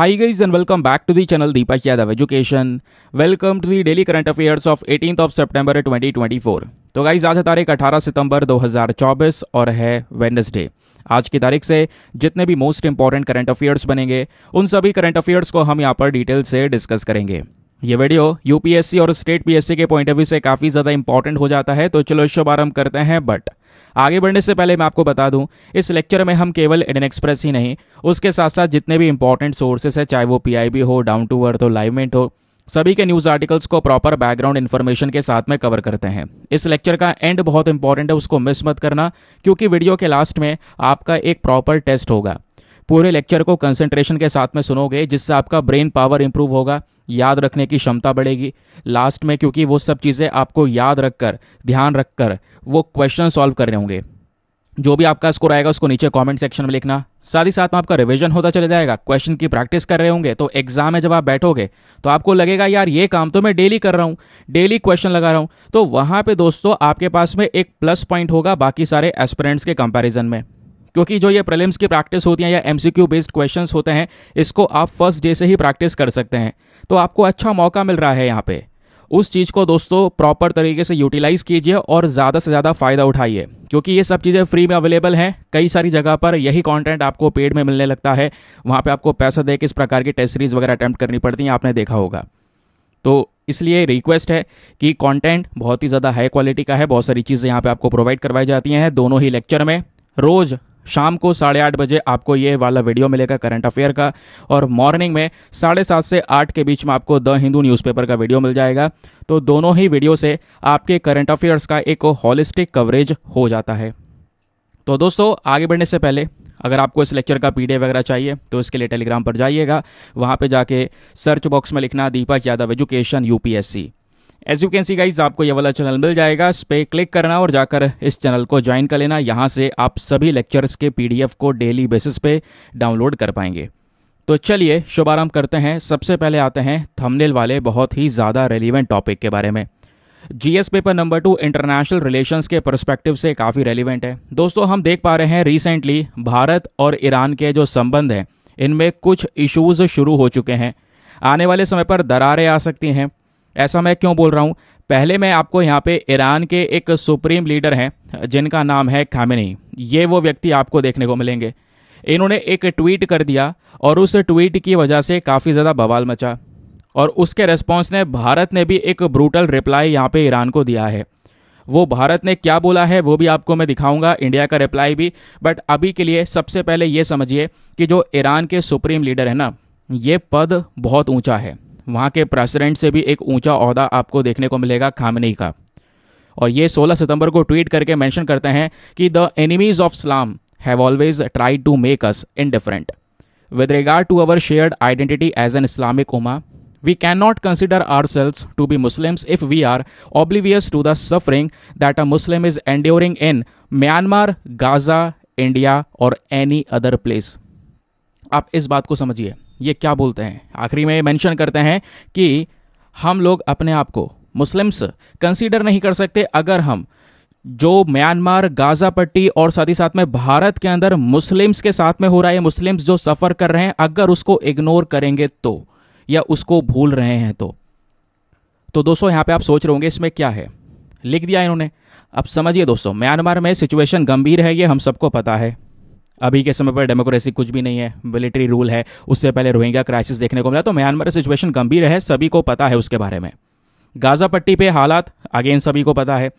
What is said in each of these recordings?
Hi guys and welcome back to the channel Deepak Yadav Education. Welcome to the daily current affairs of 18th of September 2024. तो guys आज है तारीख 18 सितंबर 2024 और है Wednesday आज की तारीख से जितने भी मोस्ट इंपॉर्टेंट करंट अफेयर्स बनेंगे उन सभी करंट अफेयर्स को हम यहाँ पर डिटेल से डिस्कस करेंगे ये वीडियो यूपीएससी और स्टेट पीएससी के पॉइंट ऑफ व्यू से काफ़ी ज़्यादा इंपॉर्टेंट हो जाता है तो चलो शुभारंभ करते हैं बट आगे बढ़ने से पहले मैं आपको बता दूं इस लेक्चर में हम केवल इंडियन एक्सप्रेस ही नहीं उसके साथ साथ जितने भी इंपॉर्टेंट सोर्सेस है चाहे वो पी हो डाउन टू अर्थ हो लाइवमेंट हो सभी के न्यूज़ आर्टिकल्स को प्रॉपर बैकग्राउंड इन्फॉर्मेशन के साथ में कवर करते हैं इस लेक्चर का एंड बहुत इंपॉर्टेंट है उसको मिस मत करना क्योंकि वीडियो के लास्ट में आपका एक प्रॉपर टेस्ट होगा पूरे लेक्चर को कंसंट्रेशन के साथ में सुनोगे जिससे आपका ब्रेन पावर इंप्रूव होगा याद रखने की क्षमता बढ़ेगी लास्ट में क्योंकि वो सब चीज़ें आपको याद रखकर ध्यान रखकर वो क्वेश्चन सॉल्व कर रहे होंगे जो भी आपका स्कोर आएगा उसको नीचे कमेंट सेक्शन में लिखना साथ ही साथ में आपका रिवीजन होता चले जाएगा क्वेश्चन की प्रैक्टिस कर रहे होंगे तो एग्जाम में जब आप बैठोगे तो आपको लगेगा यार ये काम तो मैं डेली कर रहा हूँ डेली क्वेश्चन लगा रहा हूँ तो वहाँ पे दोस्तों आपके पास में एक प्लस पॉइंट होगा बाकी सारे एस्पिरेंट्स के कंपेरिजन में क्योंकि जो ये प्रलिम्स की प्रैक्टिस होती है या एमसीक्यू बेस्ड क्वेश्चन होते हैं इसको आप फर्स्ट डे से ही प्रैक्टिस कर सकते हैं तो आपको अच्छा मौका मिल रहा है यहाँ पे उस चीज़ को दोस्तों प्रॉपर तरीके से यूटिलाइज़ कीजिए और ज़्यादा से ज़्यादा फ़ायदा उठाइए क्योंकि ये सब चीज़ें फ्री में अवेलेबल हैं कई सारी जगह पर यही कंटेंट आपको पेड में मिलने लगता है वहाँ पे आपको पैसा दे के इस प्रकार की टेस्ट सीरीज़ वगैरह अटैम्प्ट करनी पड़ती है आपने देखा होगा तो इसलिए रिक्वेस्ट है कि कॉन्टेंट बहुत ही ज़्यादा हाई क्वालिटी का है बहुत सारी चीज़ें यहाँ पे आपको प्रोवाइड करवाई जाती हैं दोनों ही लेक्चर में रोज़ शाम को साढ़े आठ बजे आपको ये वाला वीडियो मिलेगा करंट अफेयर का और मॉर्निंग में साढ़े सात से आठ के बीच में आपको द हिंदू न्यूज़पेपर का वीडियो मिल जाएगा तो दोनों ही वीडियो से आपके करंट अफेयर्स का एक हॉलिस्टिक कवरेज हो जाता है तो दोस्तों आगे बढ़ने से पहले अगर आपको इस लेक्चर का पी वगैरह चाहिए तो इसके लिए टेलीग्राम पर जाइएगा वहाँ पर जाके सर्च बॉक्स में लिखना Deepak Yadav education you as you can see guys आपको ये वाला चैनल मिल जाएगा इस पर क्लिक करना और जाकर इस चैनल को ज्वाइन कर लेना यहाँ से आप सभी लेक्चर्स के पी को डेली बेसिस पे डाउनलोड कर पाएंगे तो चलिए शुभारंभ करते हैं सबसे पहले आते हैं थंबनेल वाले बहुत ही ज़्यादा रेलिवेंट टॉपिक के बारे में GS paper number two international relations के परस्पेक्टिव से काफ़ी रेलिवेंट है दोस्तों हम देख पा रहे हैं रिसेंटली भारत और ईरान के जो संबंध हैं इनमें कुछ इश्यूज़ शुरू हो चुके हैं आने वाले समय पर दरारें आ सकती हैं ऐसा मैं क्यों बोल रहा हूँ पहले मैं आपको यहाँ पे ईरान के एक सुप्रीम लीडर हैं जिनका नाम है खामिनी ये वो व्यक्ति आपको देखने को मिलेंगे इन्होंने एक ट्वीट कर दिया और उस ट्वीट की वजह से काफ़ी ज़्यादा बवाल मचा और उसके रेस्पॉन्स ने भारत ने भी एक ब्रूटल रिप्लाई यहाँ पे ईरान को दिया है वो भारत ने क्या बोला है वो भी आपको मैं दिखाऊंगा इंडिया का रिप्लाई भी बट अभी के लिए सबसे पहले ये समझिए कि जो ईरान के सुप्रीम लीडर है ना ये पद बहुत ऊंचा है वहाँ के प्रेसिडेंट से भी एक ऊंचा अहदा आपको देखने को मिलेगा खामनी का और ये 16 सितंबर को ट्वीट करके मेंशन करते हैं कि the enemies of Islam have always tried to make us indifferent with regard to our shared identity as an Islamic ummah we can not consider ourselves to be Muslims if we are oblivious to the suffering that a Muslim is enduring in Myanmar Gaza India और any other place आप इस बात को समझिए ये क्या बोलते हैं आखिरी में ये मेंशन करते हैं कि हम लोग अपने आप को मुस्लिम्स कंसीडर नहीं कर सकते अगर हम जो म्यांमार गाजा पट्टी और साथ ही साथ में भारत के अंदर मुस्लिम्स के साथ में हो रहा है मुस्लिम्स जो सफ़र कर रहे हैं अगर उसको इग्नोर करेंगे तो या उसको भूल रहे हैं तो तो दोस्तों यहां पे आप सोच रहे होंगे इसमें क्या है लिख दिया इन्होंने अब समझिए दोस्तों म्यांमार में सिचुएशन गंभीर है ये हम सबको पता है अभी के समय पर डेमोक्रेसी कुछ भी नहीं है मिलिट्री रूल है उससे पहले रोहिंग्या क्राइसिस देखने को मिला तो म्यांमार सिचुएशन गंभीर है सभी को पता है उसके बारे में गाजा पट्टी पे हालात अगेन सभी को पता है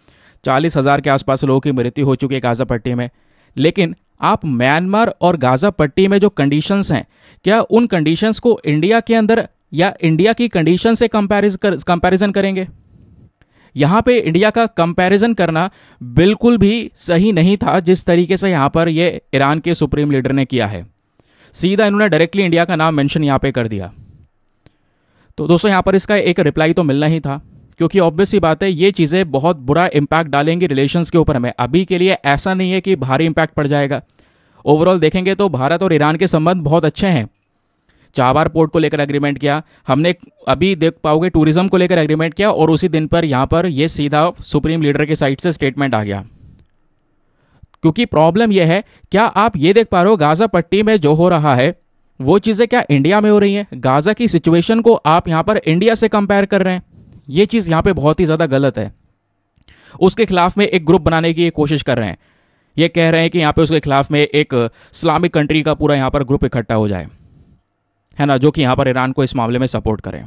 चालीस हज़ार के आसपास लोगों की मृत्यु हो चुकी है गाजा पट्टी में लेकिन आप म्यांमार और गाजा पट्टी में जो कंडीशंस हैं क्या उन कंडीशंस को इंडिया के अंदर या इंडिया की कंडीशन से कंपैरिज कर करेंगे यहाँ पे इंडिया का कंपैरिजन करना बिल्कुल भी सही नहीं था जिस तरीके से यहाँ पर ये ईरान के सुप्रीम लीडर ने किया है सीधा इन्होंने डायरेक्टली इंडिया का नाम मेंशन यहाँ पे कर दिया तो दोस्तों यहाँ पर इसका एक रिप्लाई तो मिलना ही था क्योंकि ऑब्वियस ही बात है ये चीज़ें बहुत बुरा इम्पैक्ट डालेंगी रिलेशन के ऊपर हमें अभी के लिए ऐसा नहीं है कि भारी इम्पैक्ट पड़ जाएगा ओवरऑल देखेंगे तो भारत और ईरान के संबंध बहुत अच्छे हैं चाबार पोर्ट को लेकर एग्रीमेंट किया हमने अभी देख पाओगे टूरिज्म को लेकर एग्रीमेंट किया और उसी दिन पर यहाँ पर ये सीधा सुप्रीम लीडर के साइड से स्टेटमेंट आ गया क्योंकि प्रॉब्लम यह है क्या आप ये देख पा रहे हो गाजा पट्टी में जो हो रहा है वो चीज़ें क्या इंडिया में हो रही हैं गाजा की सिचुएशन को आप यहाँ पर इंडिया से कंपेयर कर रहे हैं ये चीज़ यहाँ पे बहुत ही ज़्यादा गलत है उसके खिलाफ में एक ग्रुप बनाने की कोशिश कर रहे हैं ये कह रहे हैं कि यहाँ पे उसके खिलाफ में एक इस्लामिक कंट्री का पूरा यहाँ पर ग्रुप इकट्ठा हो जाए है ना जो कि यहाँ पर ईरान को इस मामले में सपोर्ट करें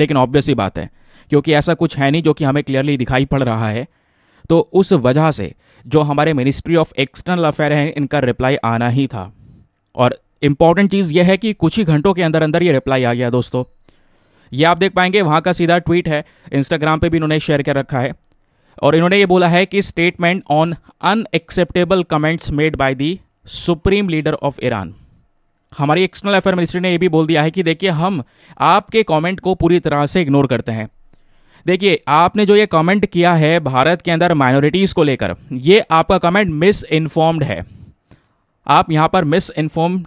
लेकिन ऑब्वियस ही बात है क्योंकि ऐसा कुछ है नहीं जो कि हमें क्लियरली दिखाई पड़ रहा है तो उस वजह से जो हमारे मिनिस्ट्री ऑफ एक्सटर्नल अफेयर हैं इनका रिप्लाई आना ही था और इम्पॉर्टेंट चीज़ यह है कि कुछ ही घंटों के अंदर अंदर ये रिप्लाई आ गया दोस्तों ये आप देख पाएंगे वहाँ का सीधा ट्वीट है इंस्टाग्राम पे भी इन्होंने शेयर कर रखा है और इन्होंने ये बोला है कि statement on unacceptable comments made by the supreme leader of Iran हमारी एक्सटर्नल अफेयर मिनिस्ट्री ने यह भी बोल दिया है कि देखिए हम आपके कमेंट को पूरी तरह से इग्नोर करते हैं देखिए आपने जो ये कमेंट किया है भारत के अंदर माइनॉरिटीज़ को लेकर ये आपका कमेंट मिस इन्फॉर्म्ड है आप यहां पर मिस इन्फॉर्म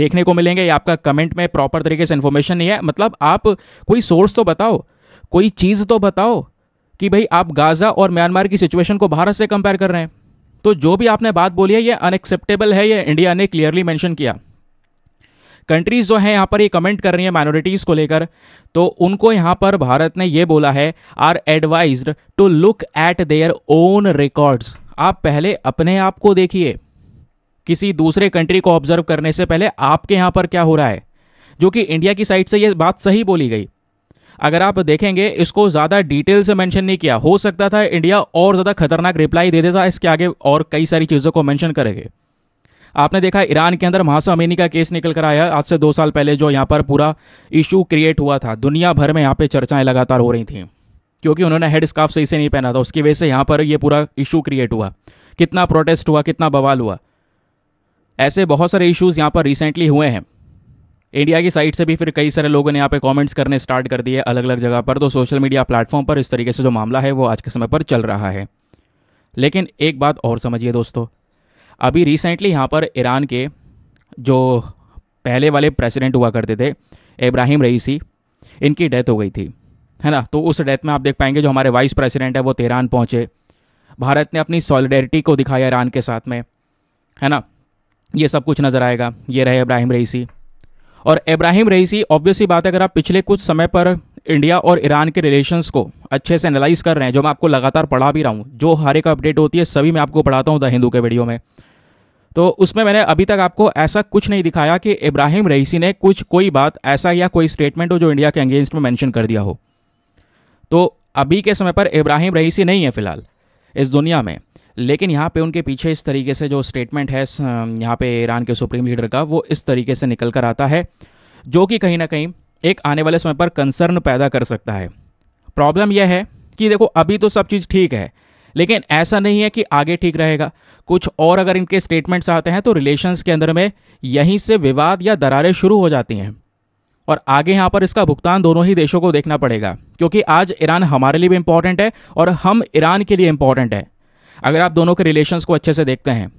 देखने को मिलेंगे या आपका कमेंट में प्रॉपर तरीके से इन्फॉर्मेशन नहीं है मतलब आप कोई सोर्स तो बताओ कोई चीज़ तो बताओ कि भाई आप गाज़ा और म्यांमार की सिचुएशन को भारत से कंपेयर कर रहे हैं तो जो भी आपने बात बोली है ये अनएक्सेप्टेबल है ये इंडिया ने क्लियरली मेंशन किया कंट्रीज जो है यहां पर ये कमेंट कर रही है माइनॉरिटीज को लेकर तो उनको यहां पर भारत ने ये बोला है are advise to look at their own records आप पहले अपने आप को देखिए किसी दूसरे कंट्री को ऑब्जर्व करने से पहले आपके यहां पर क्या हो रहा है जो कि इंडिया की साइड से यह बात सही बोली गई अगर आप देखेंगे इसको ज़्यादा डिटेल से मेंशन नहीं किया हो सकता था इंडिया और ज़्यादा खतरनाक रिप्लाई दे देता इसके आगे और कई सारी चीज़ों को मेंशन करेंगे आपने देखा ईरान के अंदर महासा अमीनी का केस निकल कर आया आज से दो साल पहले जो यहाँ पर पूरा इशू क्रिएट हुआ था दुनिया भर में यहाँ पे चर्चाएं लगातार हो रही थी क्योंकि उन्होंने हेड स्काफ सही से नहीं पहना था उसकी वजह से यहाँ पर ये पूरा इशू क्रिएट हुआ कितना प्रोटेस्ट हुआ कितना बवाल हुआ ऐसे बहुत सारे इश्यूज़ यहाँ पर रिसेंटली हुए हैं इंडिया की साइड से भी फिर कई सारे लोगों ने यहाँ पे कमेंट्स करने स्टार्ट कर दिए अलग अलग जगह पर तो सोशल मीडिया प्लेटफॉर्म पर इस तरीके से जो मामला है वो आज के समय पर चल रहा है लेकिन एक बात और समझिए दोस्तों अभी रिसेंटली यहाँ पर ईरान के जो पहले वाले प्रेसिडेंट हुआ करते थे इब्राहिम रईसी इनकी डेथ हो गई थी है ना तो उस डेथ में आप देख पाएंगे जो हमारे वाइस प्रेसिडेंट है वो तेहरान पहुँचे भारत ने अपनी सॉलिडेरिटी को दिखाया ईरान के साथ में है ना ये सब कुछ नज़र आएगा ये रहे इब्राहिम रईसी और इब्राहिम रईसी ऑब्वियसली बात है अगर आप पिछले कुछ समय पर इंडिया और ईरान के रिलेशंस को अच्छे से एनालाइज कर रहे हैं जो मैं आपको लगातार पढ़ा भी रहा हूँ जो हर एक अपडेट होती है सभी मैं आपको पढ़ाता हूँ द हिंदू के वीडियो में तो उसमें मैंने अभी तक आपको ऐसा कुछ नहीं दिखाया कि इब्राहिम रईसी ने कुछ कोई बात ऐसा या कोई स्टेटमेंट हो जो इंडिया के अगेंस्ट में मैंशन कर दिया हो तो अभी के समय पर इब्राहिम रईसी नहीं है फिलहाल इस दुनिया में लेकिन यहाँ पे उनके पीछे इस तरीके से जो स्टेटमेंट है यहाँ पे ईरान के सुप्रीम लीडर का वो इस तरीके से निकल कर आता है जो कि कहीं ना कहीं एक आने वाले समय पर कंसर्न पैदा कर सकता है प्रॉब्लम यह है कि देखो अभी तो सब चीज़ ठीक है लेकिन ऐसा नहीं है कि आगे ठीक रहेगा कुछ और अगर इनके स्टेटमेंट्स आते हैं तो रिलेशंस के अंदर में यहीं से विवाद या दरारें शुरू हो जाती हैं और आगे यहाँ पर इसका भुगतान दोनों ही देशों को देखना पड़ेगा क्योंकि आज ईरान हमारे लिए भी इम्पॉर्टेंट है और हम ईरान के लिए इम्पॉर्टेंट है अगर आप दोनों के रिलेशंस को अच्छे से देखते हैं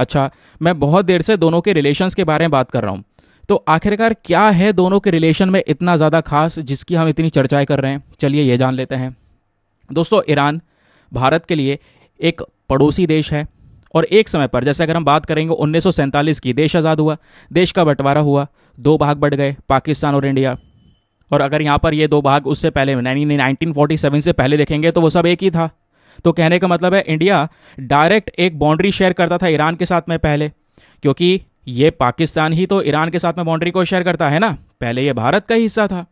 अच्छा मैं बहुत देर से दोनों के रिलेशंस के बारे में बात कर रहा हूँ तो आखिरकार क्या है दोनों के रिलेशन में इतना ज़्यादा खास जिसकी हम इतनी चर्चाएं कर रहे हैं चलिए ये जान लेते हैं दोस्तों ईरान भारत के लिए एक पड़ोसी देश है और एक समय पर जैसे अगर हम बात करेंगे उन्नीस की देश आज़ाद हुआ देश का बंटवारा हुआ दो भाग बढ़ गए पाकिस्तान और इंडिया और अगर यहाँ पर ये दो भाग उससे पहले नाइनटीन फोर्टी सेवन से पहले देखेंगे तो वो सब एक ही था तो कहने का मतलब है इंडिया डायरेक्ट एक बाउंड्री शेयर करता था ईरान के साथ में पहले क्योंकि ये पाकिस्तान ही तो ईरान के साथ में बाउंड्री को शेयर करता है ना पहले ये भारत का ही हिस्सा था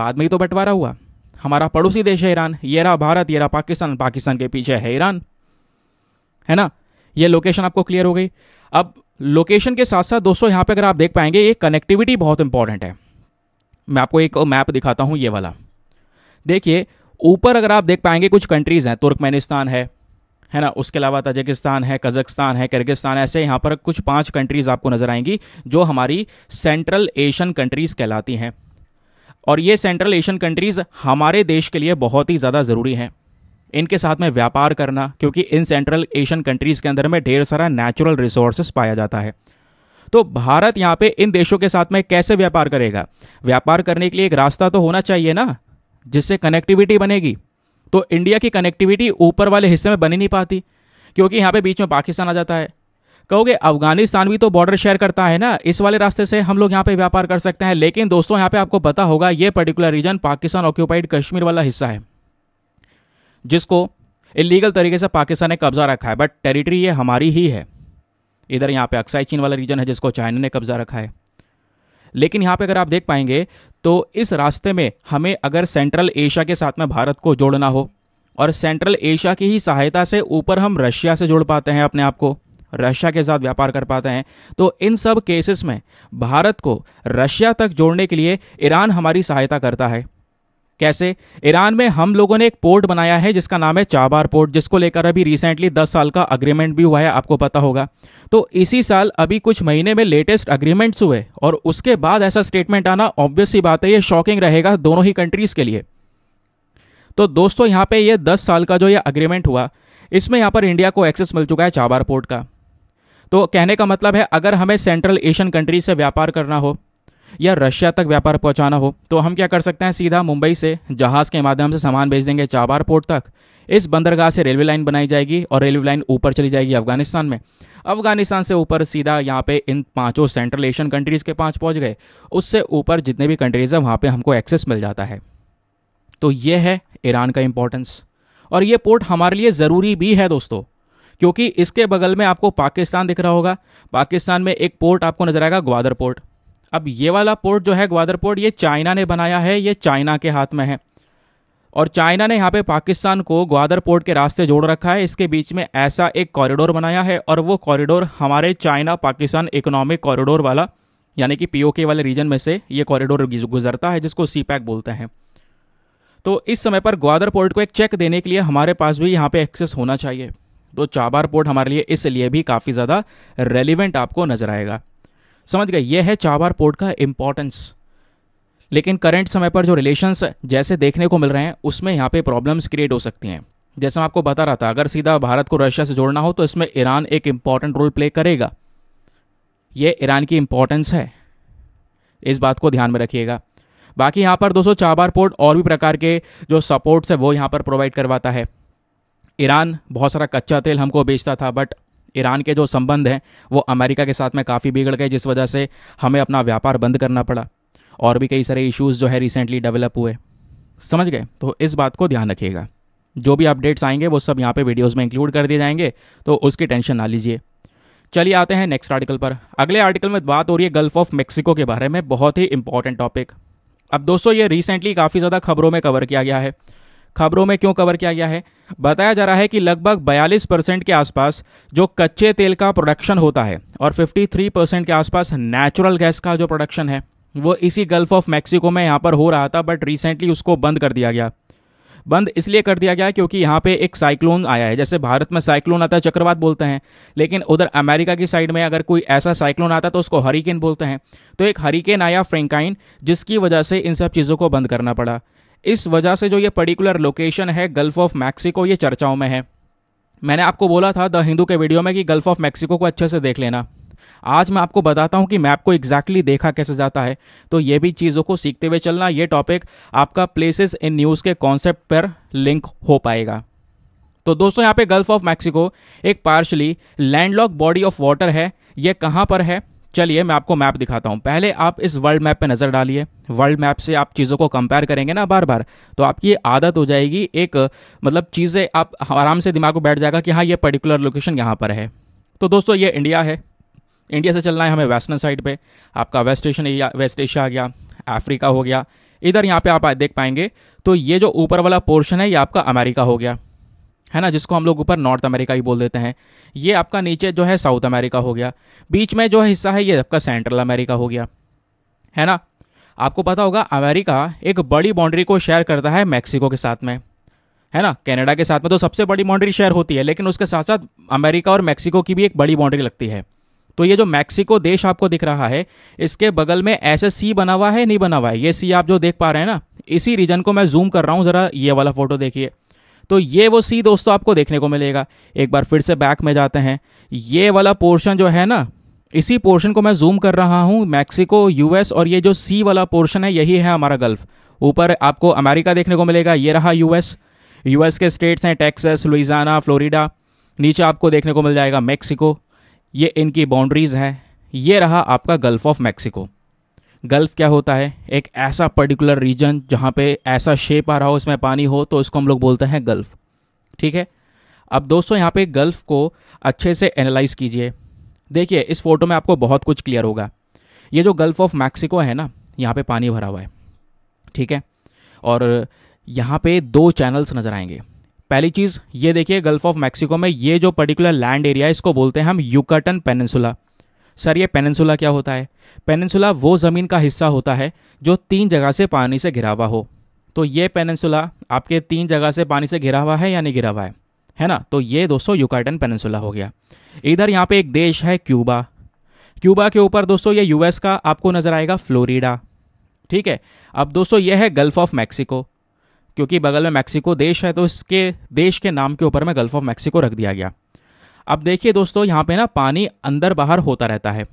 बाद में ही तो बंटवारा हुआ हमारा पड़ोसी देश है ईरान ये रहा भारत ये रहा पाकिस्तान पाकिस्तान के पीछे है ईरान है ना ये लोकेशन आपको क्लियर हो गई अब लोकेशन के साथ साथ दोस्तों यहाँ पे अगर आप देख पाएंगे ये कनेक्टिविटी बहुत इंपॉर्टेंट है मैं आपको एक मैप दिखाता हूँ ये वाला देखिए ऊपर अगर आप देख पाएंगे कुछ कंट्रीज़ हैं तुर्कमेनिस्तान है है ना उसके अलावा ताजिकिस्तान है कजकस्तान है किर्गिस्तान ऐसे यहाँ पर कुछ पाँच कंट्रीज़ आपको नज़र आएंगी जो हमारी सेंट्रल एशियन कंट्रीज़ कहलाती हैं और ये सेंट्रल एशियन कंट्रीज़ हमारे देश के लिए बहुत ही ज़्यादा ज़रूरी हैं इनके साथ में व्यापार करना क्योंकि इन सेंट्रल एशियन कंट्रीज़ के अंदर में ढेर सारा नेचुरल रिसोर्सेस पाया जाता है तो भारत यहाँ पे इन देशों के साथ में कैसे व्यापार करेगा व्यापार करने के लिए एक रास्ता तो होना चाहिए ना जिससे कनेक्टिविटी बनेगी तो इंडिया की कनेक्टिविटी ऊपर वाले हिस्से में बनी नहीं पाती क्योंकि यहाँ पे बीच में पाकिस्तान आ जाता है कहोगे अफगानिस्तान भी तो बॉर्डर शेयर करता है ना इस वाले रास्ते से हम लोग यहाँ पे व्यापार कर सकते हैं लेकिन दोस्तों यहाँ पे आपको पता होगा ये particular region Pakistan occupied Kashmir वाला हिस्सा है जिसको इलीगल तरीके से पाकिस्तान ने कब्जा रखा है बट टेरिटरी ये हमारी ही है इधर यहाँ पे अक्साई चीन वाला रीजन है जिसको चाइना ने कब्जा रखा है लेकिन यहाँ पे अगर आप देख पाएंगे तो इस रास्ते में हमें अगर सेंट्रल एशिया के साथ में भारत को जोड़ना हो और सेंट्रल एशिया की ही सहायता से ऊपर हम रशिया से जोड़ पाते हैं अपने आप को रशिया के साथ व्यापार कर पाते हैं तो इन सब केसेस में भारत को रशिया तक जोड़ने के लिए ईरान हमारी सहायता करता है कैसे ईरान में हम लोगों ने एक पोर्ट बनाया है जिसका नाम है चाबार पोर्ट जिसको लेकर अभी रिसेंटली 10 साल का अग्रीमेंट भी हुआ है आपको पता होगा तो इसी साल अभी कुछ महीने में लेटेस्ट अग्रीमेंट्स हुए और उसके बाद ऐसा स्टेटमेंट आना ऑब्वियस बात है ये शॉकिंग रहेगा दोनों ही कंट्रीज़ के लिए तो दोस्तों यहाँ पे ये दस साल का जो ये अग्रीमेंट हुआ इसमें यहाँ पर इंडिया को एक्सेस मिल चुका है चाबार पोर्ट का तो कहने का मतलब है अगर हमें सेंट्रल एशियन कंट्री से व्यापार करना हो या रशिया तक व्यापार पहुंचाना हो तो हम क्या कर सकते हैं सीधा मुंबई से जहाज़ के माध्यम से सामान भेज देंगे चाबार पोर्ट तक इस बंदरगाह से रेलवे लाइन बनाई जाएगी और रेलवे लाइन ऊपर चली जाएगी अफगानिस्तान में अफगानिस्तान से ऊपर सीधा यहाँ पे इन पांचों सेंट्रल एशियन कंट्रीज़ के पांच पहुँच गए उससे ऊपर जितने भी कंट्रीज़ हैं वहाँ पर हमको एक्सेस मिल जाता है तो ये है ईरान का इंपॉर्टेंस और ये पोर्ट हमारे लिए ज़रूरी भी है दोस्तों क्योंकि इसके बगल में आपको पाकिस्तान दिख रहा होगा पाकिस्तान में एक पोर्ट आपको नजर आएगा ग्वादर पोर्ट अब ये वाला पोर्ट जो है ग्वादर पोर्ट ये चाइना ने बनाया है ये चाइना के हाथ में है और चाइना ने यहाँ पे पाकिस्तान को ग्वादर पोर्ट के रास्ते जोड़ रखा है इसके बीच में ऐसा एक कॉरिडोर बनाया है और वो कॉरिडोर हमारे चाइना पाकिस्तान इकोनॉमिक कॉरिडोर वाला यानी कि पीओके वाले रीजन में से ये कॉरिडोर गुजरता है जिसको सी पैक बोलते हैं तो इस समय पर ग्वादर पोर्ट को एक चेक देने के लिए हमारे पास भी यहाँ पे एक्सेस होना चाहिए तो चाबार पोर्ट हमारे लिए इसलिए भी काफ़ी ज़्यादा रेलिवेंट आपको नजर आएगा समझ गए ये है चाबार पोर्ट का इंपॉर्टेंस लेकिन करंट समय पर जो रिलेशंस जैसे देखने को मिल रहे हैं उसमें यहाँ पे प्रॉब्लम्स क्रिएट हो सकती हैं जैसे मैं आपको बता रहा था अगर सीधा भारत को रशिया से जोड़ना हो तो इसमें ईरान एक इम्पॉर्टेंट रोल प्ले करेगा ये ईरान की इंपॉर्टेंस है इस बात को ध्यान में रखिएगा बाकी यहाँ पर दोस्तों चाबार पोर्ट और भी प्रकार के जो सपोर्ट्स है वो यहाँ पर प्रोवाइड करवाता है ईरान बहुत सारा कच्चा तेल हमको बेचता था बट ईरान के जो संबंध हैं वो अमेरिका के साथ में काफ़ी बिगड़ गए जिस वजह से हमें अपना व्यापार बंद करना पड़ा और भी कई सारे इश्यूज़ जो है रिसेंटली डेवलप हुए समझ गए तो इस बात को ध्यान रखिएगा जो भी अपडेट्स आएंगे वो सब यहाँ पे वीडियोस में इंक्लूड कर दिए जाएंगे तो उसकी टेंशन ना लीजिए चलिए आते हैं नेक्स्ट आर्टिकल पर अगले आर्टिकल में बात हो रही है गल्फ ऑफ मेक्सिको के बारे में बहुत ही इंपॉर्टेंट टॉपिक अब दोस्तों ये रिसेंटली काफ़ी ज़्यादा खबरों में कवर किया गया है खबरों में क्यों कवर किया गया है बताया जा रहा है कि लगभग 42 परसेंट के आसपास जो कच्चे तेल का प्रोडक्शन होता है और 53 परसेंट के आसपास नेचुरल गैस का जो प्रोडक्शन है वो इसी गल्फ ऑफ मैक्सिको में यहाँ पर हो रहा था बट रिसेंटली उसको बंद कर दिया गया बंद इसलिए कर दिया गया क्योंकि यहाँ पे एक साइक्लोन आया है जैसे भारत में साइक्लोन आता है चक्रवात बोलते हैं लेकिन उधर अमेरिका की साइड में अगर कोई ऐसा साइक्लोन आता है तो उसको हरिकेन बोलते हैं तो एक हरिकेन आया फ्रेंकाइन जिसकी वजह से इन सब चीज़ों को बंद करना पड़ा इस वजह से जो ये पर्टिकुलर लोकेशन है गल्फ ऑफ मैक्सिको ये चर्चाओं में है मैंने आपको बोला था द हिंदू के वीडियो में कि गल्फ ऑफ मैक्सिको को अच्छे से देख लेना आज मैं आपको बताता हूँ कि मैप को एग्जैक्टली exactly देखा कैसे जाता है तो ये भी चीज़ों को सीखते हुए चलना ये टॉपिक आपका प्लेसेस इन न्यूज़ के कॉन्सेप्ट पर लिंक हो पाएगा तो दोस्तों यहाँ पे गल्फ ऑफ मैक्सिको एक partially landlocked body of water है ये कहाँ पर है चलिए मैं आपको मैप दिखाता हूँ पहले आप इस वर्ल्ड मैप पे नज़र डालिए वर्ल्ड मैप से आप चीज़ों को कंपेयर करेंगे ना बार बार तो आपकी आदत हो जाएगी एक मतलब चीज़ें आप आराम से दिमाग को बैठ जाएगा कि हाँ ये पर्टिकुलर लोकेशन यहाँ पर है तो दोस्तों ये इंडिया है इंडिया से चलना है हमें वेस्टर्न साइड पर आपका West Asian area West Asia आ गया अफ्रीका हो गया इधर यहाँ पर आप देख पाएंगे तो ये जो ऊपर वाला पोर्शन है ये आपका अमेरिका हो गया है ना जिसको हम लोग ऊपर नॉर्थ अमेरिका ही बोल देते हैं ये आपका नीचे जो है साउथ अमेरिका हो गया बीच में जो हिस्सा है ये आपका सेंट्रल अमेरिका हो गया है ना आपको पता होगा अमेरिका एक बड़ी बाउंड्री को शेयर करता है मैक्सिको के साथ में है ना कनाडा के साथ में तो सबसे बड़ी बाउंड्री शेयर होती है लेकिन उसके साथ साथ अमेरिका और मैक्सिको की भी एक बड़ी बाउंड्री लगती है तो ये जो मैक्सिको देश आपको दिख रहा है इसके बगल में ऐसे सी बना हुआ है नहीं बना हुआ है ये सी आप जो देख पा रहे हैं ना इसी रीजन को मैं जूम कर रहा हूँ ज़रा ये वाला फोटो देखिए तो ये वो सी दोस्तों आपको देखने को मिलेगा एक बार फिर से बैक में जाते हैं ये वाला पोर्शन जो है ना इसी पोर्शन को मैं जूम कर रहा हूँ मैक्सिको यूएस और ये जो सी वाला पोर्शन है यही है हमारा गल्फ ऊपर आपको अमेरिका देखने को मिलेगा ये रहा यूएस यूएस के स्टेट्स हैं टेक्सस लुइजाना फ्लोरिडा नीचे आपको देखने को मिल जाएगा मेक्सिको ये इनकी बाउंड्रीज़ हैं ये रहा आपका गल्फ ऑफ मैक्सिको गल्फ क्या होता है एक ऐसा पर्टिकुलर रीजन जहाँ पे ऐसा शेप आ रहा हो उसमें पानी हो तो इसको हम लोग बोलते हैं गल्फ ठीक है अब दोस्तों यहाँ पे गल्फ को अच्छे से एनालाइज कीजिए देखिए इस फोटो में आपको बहुत कुछ क्लियर होगा ये जो गल्फ ऑफ मैक्सिको है ना यहाँ पे पानी भरा हुआ है ठीक है और यहाँ पे दो चैनल्स नज़र आएंगे पहली चीज़ ये देखिए गल्फ ऑफ मैक्सिको में ये जो पर्टिकुलर लैंड एरिया है इसको बोलते हैं हम यूकाटन पेनिनसुला सर ये पेनेंसुला क्या होता है पेनेंसुला वो ज़मीन का हिस्सा होता है जो तीन जगह से पानी से घिरा हुआ हो तो ये पेनेंसुला आपके तीन जगह से पानी से घिरा हुआ है या नहीं घिरा हुआ है है ना तो ये दोस्तों यूकार्टन पेनेंसुला हो गया इधर यहाँ पे एक देश है क्यूबा क्यूबा के ऊपर दोस्तों ये यूएस का आपको नज़र आएगा फ्लोरिडा ठीक है अब दोस्तों ये है गल्फ ऑफ मैक्सिको क्योंकि बगल में मैक्सिको देश है तो इसके देश के नाम के ऊपर में गल्फ ऑफ मैक्सिको रख दिया गया अब देखिए दोस्तों यहाँ पे ना पानी अंदर बाहर होता रहता है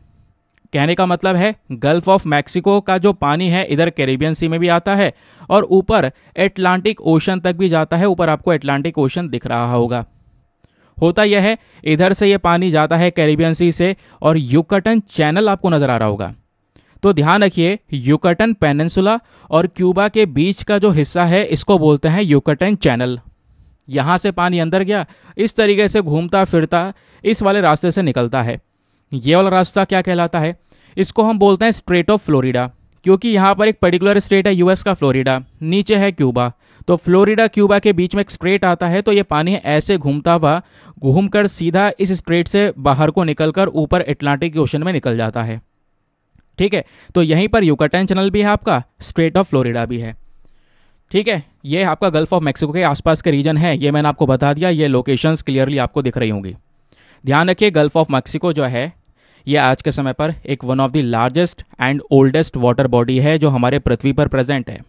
कहने का मतलब है गल्फ ऑफ मैक्सिको का जो पानी है इधर कैरिबियन सी में भी आता है और ऊपर एटलांटिक ओशन तक भी जाता है ऊपर आपको एटलांटिक ओशन दिख रहा होगा होता यह है इधर से यह पानी जाता है कैरिबियन सी से और युकटन चैनल आपको नजर आ रहा होगा तो ध्यान रखिए यूकटन पेनेंसुला और क्यूबा के बीच का जो हिस्सा है इसको बोलते हैं युकटन चैनल यहाँ से पानी अंदर गया इस तरीके से घूमता फिरता इस वाले रास्ते से निकलता है ये वाला रास्ता क्या कहलाता है इसको हम बोलते हैं स्ट्रेट ऑफ फ्लोरिडा क्योंकि यहाँ पर एक पर्टिकुलर स्टेट है यूएस का फ्लोरिडा नीचे है क्यूबा तो फ्लोरिडा क्यूबा के बीच में एक स्ट्रेट आता है तो ये पानी ऐसे घूमता हुआ घूम सीधा इस स्ट्रेट से बाहर को निकल ऊपर एटलांटिक ओशन में निकल जाता है ठीक है तो यहीं पर यूकाटैन चैनल भी है आपका स्ट्रेट ऑफ फ्लोरिडा भी है ठीक है ये आपका गल्फ ऑफ मैक्सिको के आसपास के रीजन है ये मैंने आपको बता दिया ये लोकेशन क्लियरली आपको दिख रही होंगी ध्यान रखिए गल्फ ऑफ मैक्सिको जो है ये आज के समय पर एक one of the largest and oldest water body है जो हमारे पृथ्वी पर प्रेजेंट है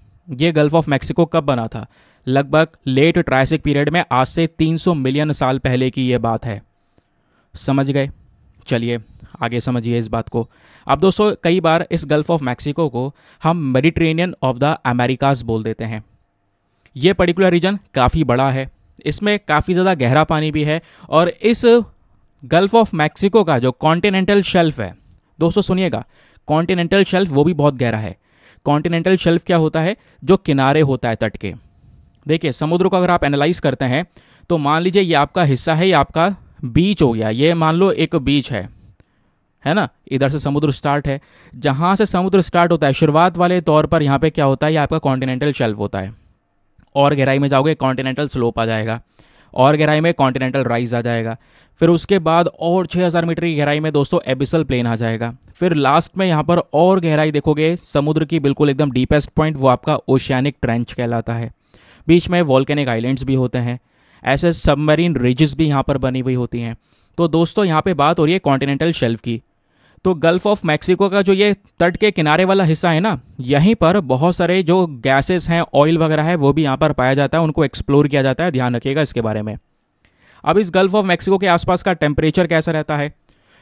ये गल्फ ऑफ मैक्सिको कब बना था लगभग लेट ट्राइसिक पीरियड में आज से 300 मिलियन साल पहले की यह बात है समझ गए चलिए आगे समझिए इस बात को अब दोस्तों कई बार इस गल्फ ऑफ मैक्सिको को हम मेडिट्रेनियन ऑफ द अमेरिकाज बोल देते हैं ये पर्टिकुलर रीजन काफ़ी बड़ा है इसमें काफ़ी ज़्यादा गहरा पानी भी है और इस गल्फ ऑफ मैक्सिको का जो कॉन्टिनेंटल शेल्फ है दोस्तों सुनिएगा कॉन्टिनेंटल शेल्फ वो भी बहुत गहरा है कॉन्टिनेंटल शेल्फ क्या होता है जो किनारे होता है तट के देखिए समुद्र को अगर आप एनालाइज करते हैं तो मान लीजिए ये आपका हिस्सा है ये आपका बीच हो गया ये मान लो एक बीच है है ना इधर से समुद्र स्टार्ट है जहाँ से समुद्र स्टार्ट होता है शुरुआत वाले तौर पर यहाँ पे क्या होता है ये आपका कॉन्टिनेंटल शेल्फ होता है और गहराई में जाओगे कॉन्टिनेंटल स्लोप आ जाएगा और गहराई में कॉन्टिनेंटल राइज आ जाएगा फिर उसके बाद और 6000 मीटर की गहराई में दोस्तों एबिसल प्लेन आ जाएगा फिर लास्ट में यहाँ पर और गहराई देखोगे समुद्र की बिल्कुल एकदम डीपेस्ट पॉइंट वो आपका ओशियानिक ट्रेंच कहलाता है बीच में वॉल्केनिक आइलैंड्स भी होते हैं ऐसे सबमरीन रिजेस भी यहाँ पर बनी हुई होती हैं तो दोस्तों यहाँ पे बात हो रही है कॉन्टिनेंटल शेल्फ की तो गल्फ ऑफ मैक्सिको का जो ये तट के किनारे वाला हिस्सा है ना यहीं पर बहुत सारे जो गैसेस हैं ऑयल वगैरह है वो भी यहाँ पर पाया जाता है उनको एक्सप्लोर किया जाता है ध्यान रखिएगा इसके बारे में अब इस गल्फ ऑफ मैक्सिको के आसपास का टेम्परेचर कैसा रहता है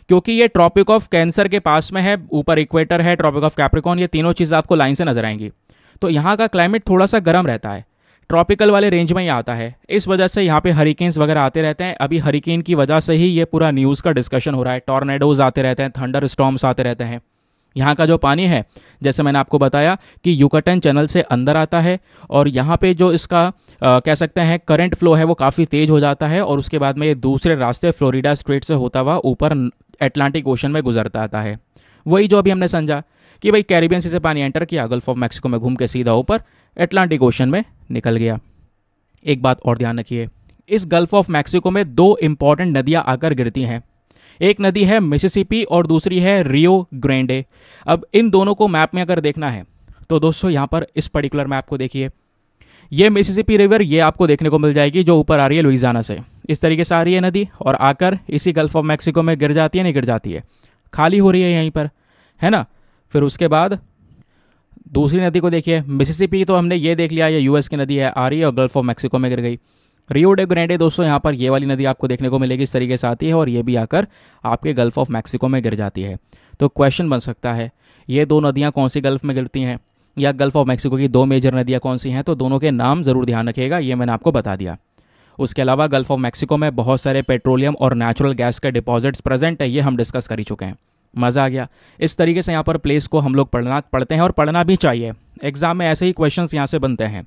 क्योंकि ये ट्रॉपिक ऑफ कैंसर के पास में है ऊपर इक्वेटर है ट्रॉपिक ऑफ कैप्रिकॉन ये तीनों चीज़ आपको लाइन से नजर आएंगी तो यहाँ का क्लाइमेट थोड़ा सा गर्म रहता है ट्रॉपिकल वाले रेंज में ही आता है इस वजह से यहाँ पे हरिकेन्स वगैरह आते रहते हैं अभी हरिकेन की वजह से ही ये पूरा न्यूज़ का डिस्कशन हो रहा है टॉर्नेडोज आते रहते हैं थंडर स्टॉम्स आते रहते हैं यहाँ का जो पानी है जैसे मैंने आपको बताया कि यूकटन चैनल से अंदर आता है और यहाँ पे जो इसका आ, कह सकते हैं करंट फ्लो है वो काफ़ी तेज़ हो जाता है और उसके बाद में ये दूसरे रास्ते फ्लोरिडा स्ट्रेट से होता हुआ ऊपर एटलांटिक ओशन में गुजरता आता है वही जो अभी हमने समझा कि भाई कैरिबियन से पानी एंटर किया गल्फ ऑफ मैक्सिको में घूम के सीधा ऊपर एटलांटिक ओशन में निकल गया एक बात और ध्यान रखिए इस गल्फ ऑफ मैक्सिको में दो इंपॉर्टेंट नदियां आकर गिरती हैं एक नदी है मिसिसिपी और दूसरी है रियो ग्रैंडे अब इन दोनों को मैप में अगर देखना है तो दोस्तों यहाँ पर इस पर्टिकुलर मैप को देखिए ये मिसिसिपी रिवर ये आपको देखने को मिल जाएगी जो ऊपर आ रही है लुइजाना से इस तरीके से आ रही है नदी और आकर इसी गल्फ ऑफ मैक्सिको में गिर जाती है नहीं गिर जाती है खाली हो रही है यहीं पर है ना फिर उसके बाद दूसरी नदी को देखिए मिसिसिपी तो हमने ये देख लिया ये यूएस की नदी है आ रही है और गल्फ ऑफ मेक्सिको में गिर गई रियो डे ग्रेंडे दोस्तों यहाँ पर ये वाली नदी आपको देखने को मिलेगी इस तरीके से आती है और ये भी आकर आपके गल्फ ऑफ मैक्सिको में गिर जाती है तो क्वेश्चन बन सकता है ये दो नदियाँ कौन सी गल्फ में गिरती हैं या गल्फ ऑफ मैक्सिको की दो मेजर नदियाँ कौन सी हैं तो दोनों के नाम ज़रूर ध्यान रखिएगा ये मैंने आपको बता दिया उसके अलावा गल्फ ऑफ मैक्सिको में बहुत सारे पेट्रोलियम और नेचुरल गैस के डिपॉजिट्स प्रेजेंट है ये हम डिस्कस कर ही चुके हैं मज़ा आ गया इस तरीके से यहाँ पर प्लेस को हम लोग पढ़ना पढ़ते हैं और पढ़ना भी चाहिए एग्ज़ाम में ऐसे ही क्वेश्चंस यहाँ से बनते हैं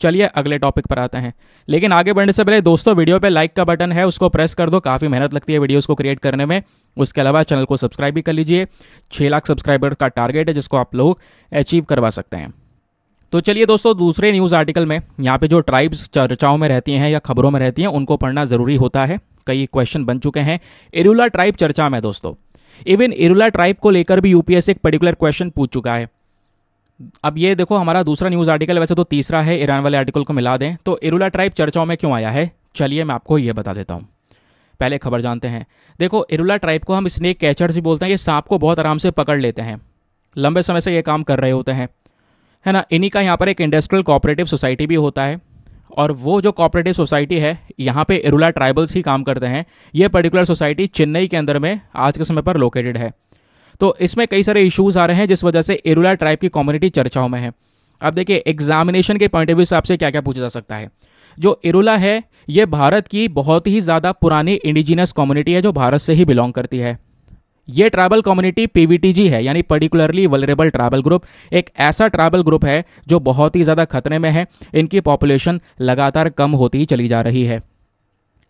चलिए अगले टॉपिक पर आते हैं लेकिन आगे बढ़ने से पहले दोस्तों वीडियो पे लाइक का बटन है उसको प्रेस कर दो काफ़ी मेहनत लगती है वीडियोस को क्रिएट करने में उसके अलावा चैनल को सब्सक्राइब भी कर लीजिए छः लाख सब्सक्राइबर्स का टारगेट है जिसको आप लोग अचीव करवा सकते हैं तो चलिए दोस्तों दूसरे न्यूज़ आर्टिकल में यहाँ पर जो ट्राइब्स चर्चाओं में रहती हैं या खबरों में रहती हैं उनको पढ़ना ज़रूरी होता है कई क्वेश्चन बन चुके हैं एरूला ट्राइब चर्चा में दोस्तों इवन एरुला ट्राइब को लेकर भी यूपीएससी एक पर्टिकुलर क्वेश्चन पूछ चुका है अब ये देखो हमारा दूसरा न्यूज़ आर्टिकल वैसे तो तीसरा है ईरान वाले आर्टिकल को मिला दें तो एरुला ट्राइब चर्चाओं में क्यों आया है चलिए मैं आपको ये बता देता हूँ पहले खबर जानते हैं देखो एरुला ट्राइब को हम स्नेक कैचर्स भी बोलते हैं ये सांप को बहुत आराम से पकड़ लेते हैं लंबे समय से ये काम कर रहे होते हैं है ना इन्हीं का यहाँ पर एक इंडस्ट्रियल कोऑपरेटिव सोसाइटी भी होता है और वो जो कॉपरेटिव सोसाइटी है यहाँ पे एरुला ट्राइबल्स ही काम करते हैं ये पर्टिकुलर सोसाइटी चेन्नई के अंदर में आज के समय पर लोकेटेड है तो इसमें कई सारे इश्यूज़ आ रहे हैं जिस वजह से एरुला ट्राइब की कम्युनिटी चर्चाओं में है अब देखिए एग्जामिनेशन के पॉइंट ऑफ व्यू से आपसे क्या क्या पूछा जा सकता है जो एरुला है ये भारत की बहुत ही ज़्यादा पुरानी इंडिजिनस कम्युनिटी है जो भारत से ही बिलोंग करती है ये ट्राइबल कम्युनिटी पीवीटीजी है यानी पर्टिकुलरली वलरेबल ट्राइबल ग्रुप एक ऐसा ट्राइबल ग्रुप है जो बहुत ही ज़्यादा खतरे में है इनकी पॉपुलेशन लगातार कम होती ही चली जा रही है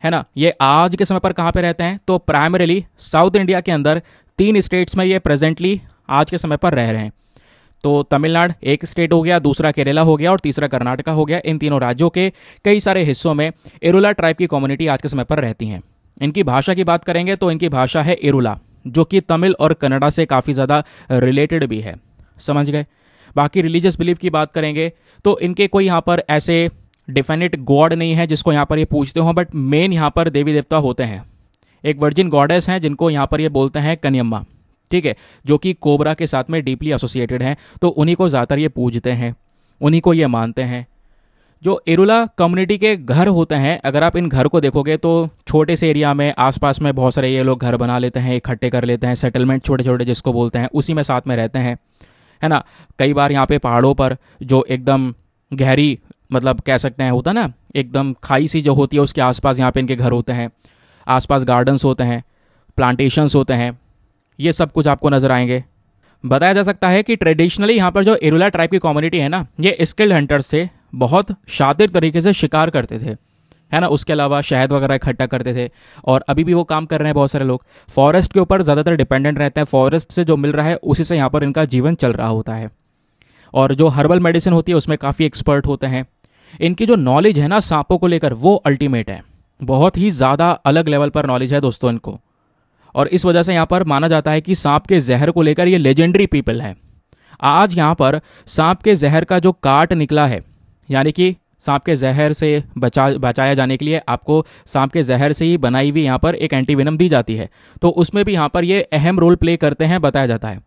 है ना ये आज के समय पर कहाँ पे रहते हैं तो प्राइमरीली साउथ इंडिया के अंदर तीन स्टेट्स में ये प्रेजेंटली आज के समय पर रह रहे हैं तो तमिलनाडु एक स्टेट हो गया दूसरा केरला हो गया और तीसरा कर्नाटका हो गया इन तीनों राज्यों के कई सारे हिस्सों में एरुला ट्राइब की कम्युनिटी आज के समय पर रहती हैं इनकी भाषा की बात करेंगे तो इनकी भाषा है एरुला जो कि तमिल और कन्नडा से काफ़ी ज़्यादा रिलेटेड भी है समझ गए बाकी रिलीजियस बिलीफ की बात करेंगे तो इनके कोई यहाँ पर ऐसे डिफेनेट गॉड नहीं है जिसको यहाँ पर ये पूछते हों बट मेन यहाँ पर देवी देवता होते हैं एक वर्जिन गॉडेस हैं जिनको यहाँ पर ये बोलते हैं कनियम्मा ठीक है जो कि कोबरा के साथ में डीपली एसोसिएटेड हैं तो उन्हीं को ज़्यादातर ये पूजते हैं उन्हीं को ये मानते हैं जो एरुला कम्युनिटी के घर होते हैं अगर आप इन घर को देखोगे तो छोटे से एरिया में आसपास में बहुत सारे ये लोग घर बना लेते हैं इकट्ठे कर लेते हैं सेटलमेंट छोटे छोटे जिसको बोलते हैं उसी में साथ में रहते हैं है ना कई बार यहाँ पे पहाड़ों पर जो एकदम गहरी मतलब कह सकते हैं होता ना एकदम खाई सी जो होती है उसके आसपास यहाँ पे इनके घर होते हैं आसपास गार्डन्स होते हैं प्लांटेशंस होते हैं ये सब कुछ आपको नज़र आएंगे बताया जा सकता है कि ट्रेडिशनली यहाँ पर जो एरुला ट्राइब की कम्युनिटी है ना ये स्किल्ड हंटर्स थे बहुत शातिर तरीके से शिकार करते थे है ना उसके अलावा शहद वगैरह इकट्ठा करते थे और अभी भी वो काम कर रहे हैं बहुत सारे लोग फॉरेस्ट के ऊपर ज़्यादातर डिपेंडेंट रहते हैं फॉरेस्ट से जो मिल रहा है उसी से यहाँ पर इनका जीवन चल रहा होता है और जो हर्बल मेडिसिन होती है उसमें काफ़ी एक्सपर्ट होते हैं इनकी जो नॉलेज है ना सांपों को लेकर वो अल्टीमेट है बहुत ही ज़्यादा अलग लेवल पर नॉलेज है दोस्तों इनको और इस वजह से यहाँ पर माना जाता है कि सांप के जहर को लेकर ये लेजेंडरी पीपल हैं आज यहाँ पर सांप के जहर का जो काट निकला है यानी कि सांप के जहर से बचा बचाया जाने के लिए आपको सांप के जहर से ही बनाई हुई यहाँ पर एक एंटीविनम दी जाती है तो उसमें भी यहाँ पर ये अहम रोल प्ले करते हैं बताया जाता है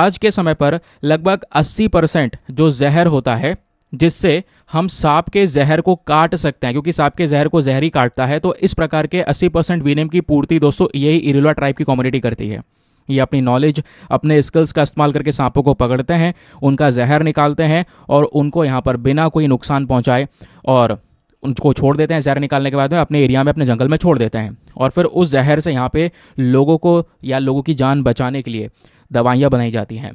आज के समय पर लगभग 80 परसेंट जो जहर होता है जिससे हम सांप के जहर को काट सकते हैं क्योंकि सांप के जहर को जहर ही काटता है तो इस प्रकार के 80 परसेंट वीनम की पूर्ति दोस्तों यही इरुला ट्राइब की कम्युनिटी करती है ये अपनी नॉलेज अपने स्किल्स का इस्तेमाल करके सांपों को पकड़ते हैं उनका जहर निकालते हैं और उनको यहाँ पर बिना कोई नुकसान पहुँचाए और उनको छोड़ देते हैं जहर निकालने के बाद में अपने एरिया में अपने जंगल में छोड़ देते हैं और फिर उस जहर से यहाँ पे लोगों को या लोगों की जान बचाने के लिए दवाइयाँ बनाई जाती हैं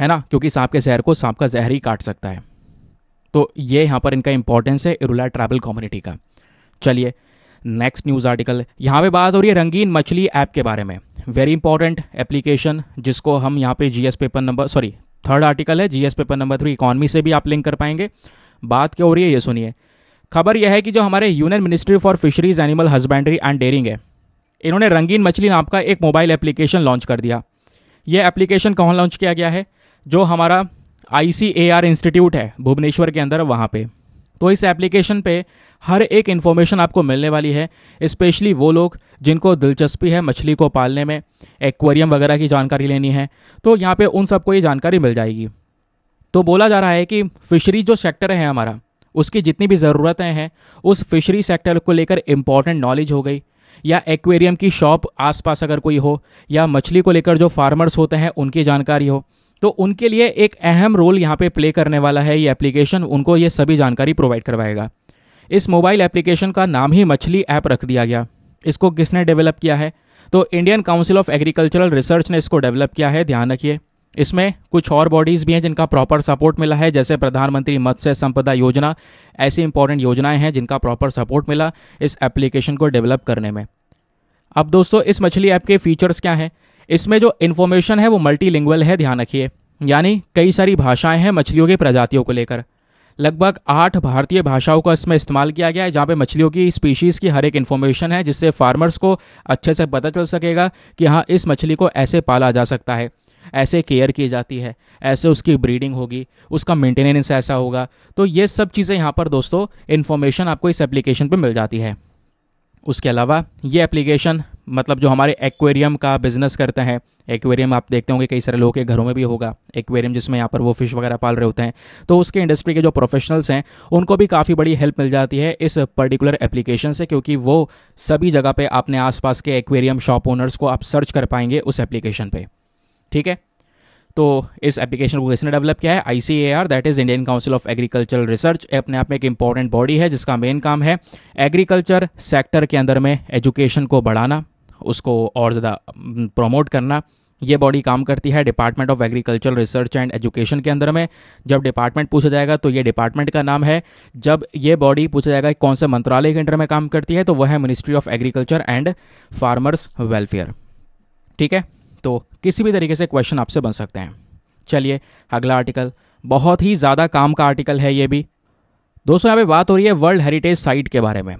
है ना क्योंकि सांप के जहर को सांप का जहर ही काट सकता है तो ये यहाँ पर इनका इंपॉर्टेंस है इरुला ट्रैवल कम्युनिटी का चलिए नेक्स्ट न्यूज़ आर्टिकल यहाँ पे बात हो रही है रंगीन मछली ऐप के बारे में वेरी इंपॉर्टेंट एप्लीकेशन जिसको हम यहाँ पे GS paper number sorry third article है GS paper number three economy से भी आप लिंक कर पाएंगे बात क्या हो रही है ये सुनिए खबर यह है कि जो हमारे union ministry for fisheries animal husbandry and dairying है इन्होंने रंगीन मछली नाम का एक मोबाइल एप्लीकेशन लॉन्च कर दिया यह एप्लीकेशन कहाँ लॉन्च किया गया है जो हमारा आई इंस्टीट्यूट है भुवनेश्वर के अंदर वहाँ पर तो इस एप्लीकेशन पे हर एक इन्फॉर्मेशन आपको मिलने वाली है स्पेशली वो लोग जिनको दिलचस्पी है मछली को पालने में एक्वेरियम वगैरह की जानकारी लेनी है तो यहाँ पे उन सबको ये जानकारी मिल जाएगी तो बोला जा रहा है कि फिशरी जो सेक्टर है हमारा उसकी जितनी भी ज़रूरतें हैं उस फिशरी सेक्टर को लेकर इम्पॉर्टेंट नॉलेज हो गई या एक्वेरियम की शॉप आसपास अगर कोई हो या मछली को लेकर जो फार्मर्स होते हैं उनकी जानकारी हो तो उनके लिए एक अहम रोल यहाँ पे प्ले करने वाला है ये एप्लीकेशन उनको ये सभी जानकारी प्रोवाइड करवाएगा इस मोबाइल एप्लीकेशन का नाम ही मछली ऐप रख दिया गया इसको किसने डेवलप किया है तो Indian Council of Agricultural Research ने इसको डेवलप किया है ध्यान रखिए इसमें कुछ और बॉडीज़ भी हैं जिनका प्रॉपर सपोर्ट मिला है जैसे प्रधानमंत्री मत्स्य संपदा योजना ऐसी इंपॉर्टेंट योजनाएं हैं जिनका प्रॉपर सपोर्ट मिला इस एप्लीकेशन को डेवलप करने में अब दोस्तों इस मछली ऐप के फीचर्स क्या हैं इसमें जो इन्फॉर्मेशन है वो मल्टी है ध्यान रखिए यानी कई सारी भाषाएं हैं मछलियों की प्रजातियों को लेकर लगभग आठ भारतीय भाषाओं का इसमें इस्तेमाल किया गया है जहाँ पे मछलियों की स्पीशीज़ की हर एक इन्फॉर्मेशन है जिससे फार्मर्स को अच्छे से पता चल सकेगा कि हाँ इस मछली को ऐसे पाला जा सकता है ऐसे केयर की जाती है ऐसे उसकी ब्रीडिंग होगी उसका मेंटेनेंस ऐसा होगा तो ये सब चीज़ें यहाँ पर दोस्तों इन्फॉर्मेशन आपको इस एप्लीकेशन पर मिल जाती है उसके अलावा ये एप्लीकेशन मतलब जो हमारे एक्वेरियम का बिजनेस करते हैं एक्वेरियम आप देखते होंगे कई सारे लोगों के घरों में भी होगा एक्वेरियम जिसमें यहाँ पर वो फिश वगैरह पाल रहे होते हैं तो उसके इंडस्ट्री के जो प्रोफेशनल्स हैं उनको भी काफ़ी बड़ी हेल्प मिल जाती है इस पर्टिकुलर एप्लीकेशन से क्योंकि वो सभी जगह पर अपने आसपास के एक्वेरियम शॉप ओनर्स को आप सर्च कर पाएंगे उस एप्लीकेशन पर ठीक है तो इस एप्लीकेशन को किसने डेवलप किया है I C A R that is Indian Council of Agricultural Research अपने आप में एक इंपॉर्टेंट बॉडी है जिसका मेन काम है एग्रीकल्चर सेक्टर के अंदर में एजुकेशन को बढ़ाना उसको और ज़्यादा प्रमोट करना ये बॉडी काम करती है Department of Agriculture Research and Education के अंदर में जब डिपार्टमेंट पूछा जाएगा तो ये डिपार्टमेंट का नाम है जब ये बॉडी पूछा जाएगा कौन से मंत्रालय के अंडर में काम करती है तो वह है Ministry of Agriculture and Farmers Welfare ठीक है तो किसी भी तरीके से क्वेश्चन आपसे बन सकते हैं चलिए अगला आर्टिकल बहुत ही ज़्यादा काम का आर्टिकल है ये भी दोस्तों यहाँ पे बात हो रही है वर्ल्ड हेरिटेज साइट के बारे में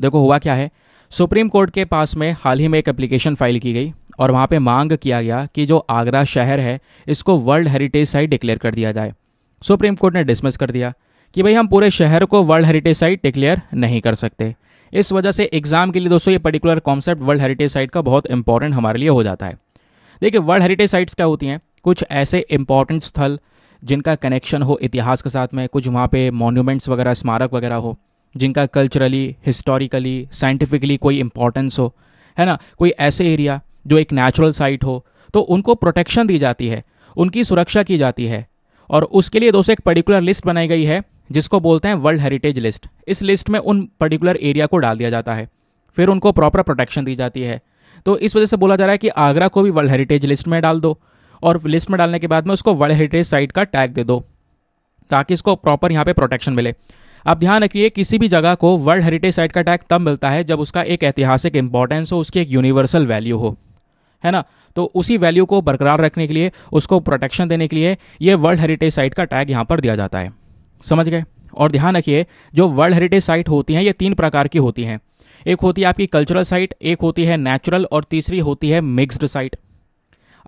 देखो हुआ क्या है सुप्रीम कोर्ट के पास में हाल ही में एक एप्लीकेशन फाइल की गई और वहाँ पे मांग किया गया कि जो आगरा शहर है इसको वर्ल्ड हेरिटेज साइट डिक्लेयर कर दिया जाए सुप्रीम कोर्ट ने डिसमिस कर दिया कि भाई हम पूरे शहर को वर्ल्ड हेरिटेज साइट डिक्लेयर नहीं कर सकते इस वजह से एग्ज़ाम के लिए दोस्तों ये particular concept world heritage site का बहुत इंपॉर्टेंट हमारे लिए हो जाता है देखिए वर्ल्ड हेरिटेज साइट्स क्या होती हैं कुछ ऐसे इंपॉर्टेंट स्थल जिनका कनेक्शन हो इतिहास के साथ में कुछ वहाँ पे मॉन्यूमेंट्स वगैरह स्मारक वगैरह हो जिनका कल्चरली हिस्टोरिकली साइंटिफिकली कोई इम्पोर्टेंस हो है ना कोई ऐसे एरिया जो एक नेचुरल साइट हो तो उनको प्रोटेक्शन दी जाती है उनकी सुरक्षा की जाती है और उसके लिए दोस्तों एक पर्टिकुलर लिस्ट बनाई गई है जिसको बोलते हैं वर्ल्ड हेरिटेज लिस्ट इस लिस्ट में उन पर्टिकुलर एरिया को डाल दिया जाता है फिर उनको प्रॉपर प्रोटेक्शन दी जाती है तो इस वजह से बोला जा रहा है कि आगरा को भी वर्ल्ड हेरिटेज लिस्ट में डाल दो और लिस्ट में डालने के बाद में उसको वर्ल्ड हेरिटेज साइट का टैग दे दो ताकि इसको प्रॉपर यहाँ पे प्रोटेक्शन मिले आप ध्यान रखिए किसी भी जगह को वर्ल्ड हेरिटेज साइट का टैग तब मिलता है जब उसका एक ऐतिहासिक इंपॉर्टेंस हो उसकी एक यूनिवर्सल वैल्यू हो है ना तो उसी वैल्यू को बरकरार रखने के लिए उसको प्रोटेक्शन देने के लिए ये वर्ल्ड हेरिटेज साइट का टैग यहाँ पर दिया जाता है समझ गए और ध्यान रखिए जो वर्ल्ड हेरिटेज साइट होती हैं ये तीन प्रकार की होती हैं एक होती है आपकी कल्चरल साइट एक होती है नेचुरल और तीसरी होती है मिक्सड साइट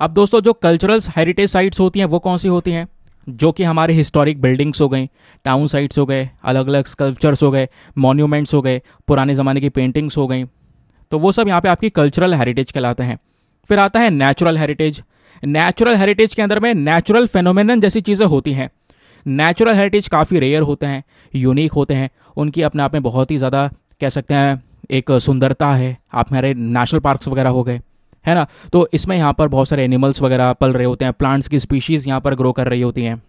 अब दोस्तों जो कल्चरल हेरिटेज साइट्स होती हैं वो कौन सी होती हैं जो कि हमारे हिस्टोरिक बिल्डिंग्स हो गई टाउन साइट्स हो गए अलग अलग स्कल्पचर्स हो गए मोन्यूमेंट्स हो गए पुराने ज़माने की पेंटिंग्स हो गई तो वो सब यहाँ पे आपकी कल्चरल हेरिटेज कहलाते हैं फिर आता है नेचुरल हेरिटेज नेचुरल हेरिटेज के अंदर में नेचुरल फेनोमेनन जैसी चीज़ें होती हैं नेचुरल हेरिटेज काफ़ी रेयर होते हैं यूनिक होते हैं उनकी अपने आप में बहुत ही ज़्यादा कह सकते हैं एक सुंदरता है आप हमारे नेशनल पार्क्स वगैरह हो गए है ना तो इसमें यहाँ पर बहुत सारे एनिमल्स वगैरह पल रहे होते हैं प्लांट्स की स्पीशीज़ यहाँ पर ग्रो कर रही होती हैं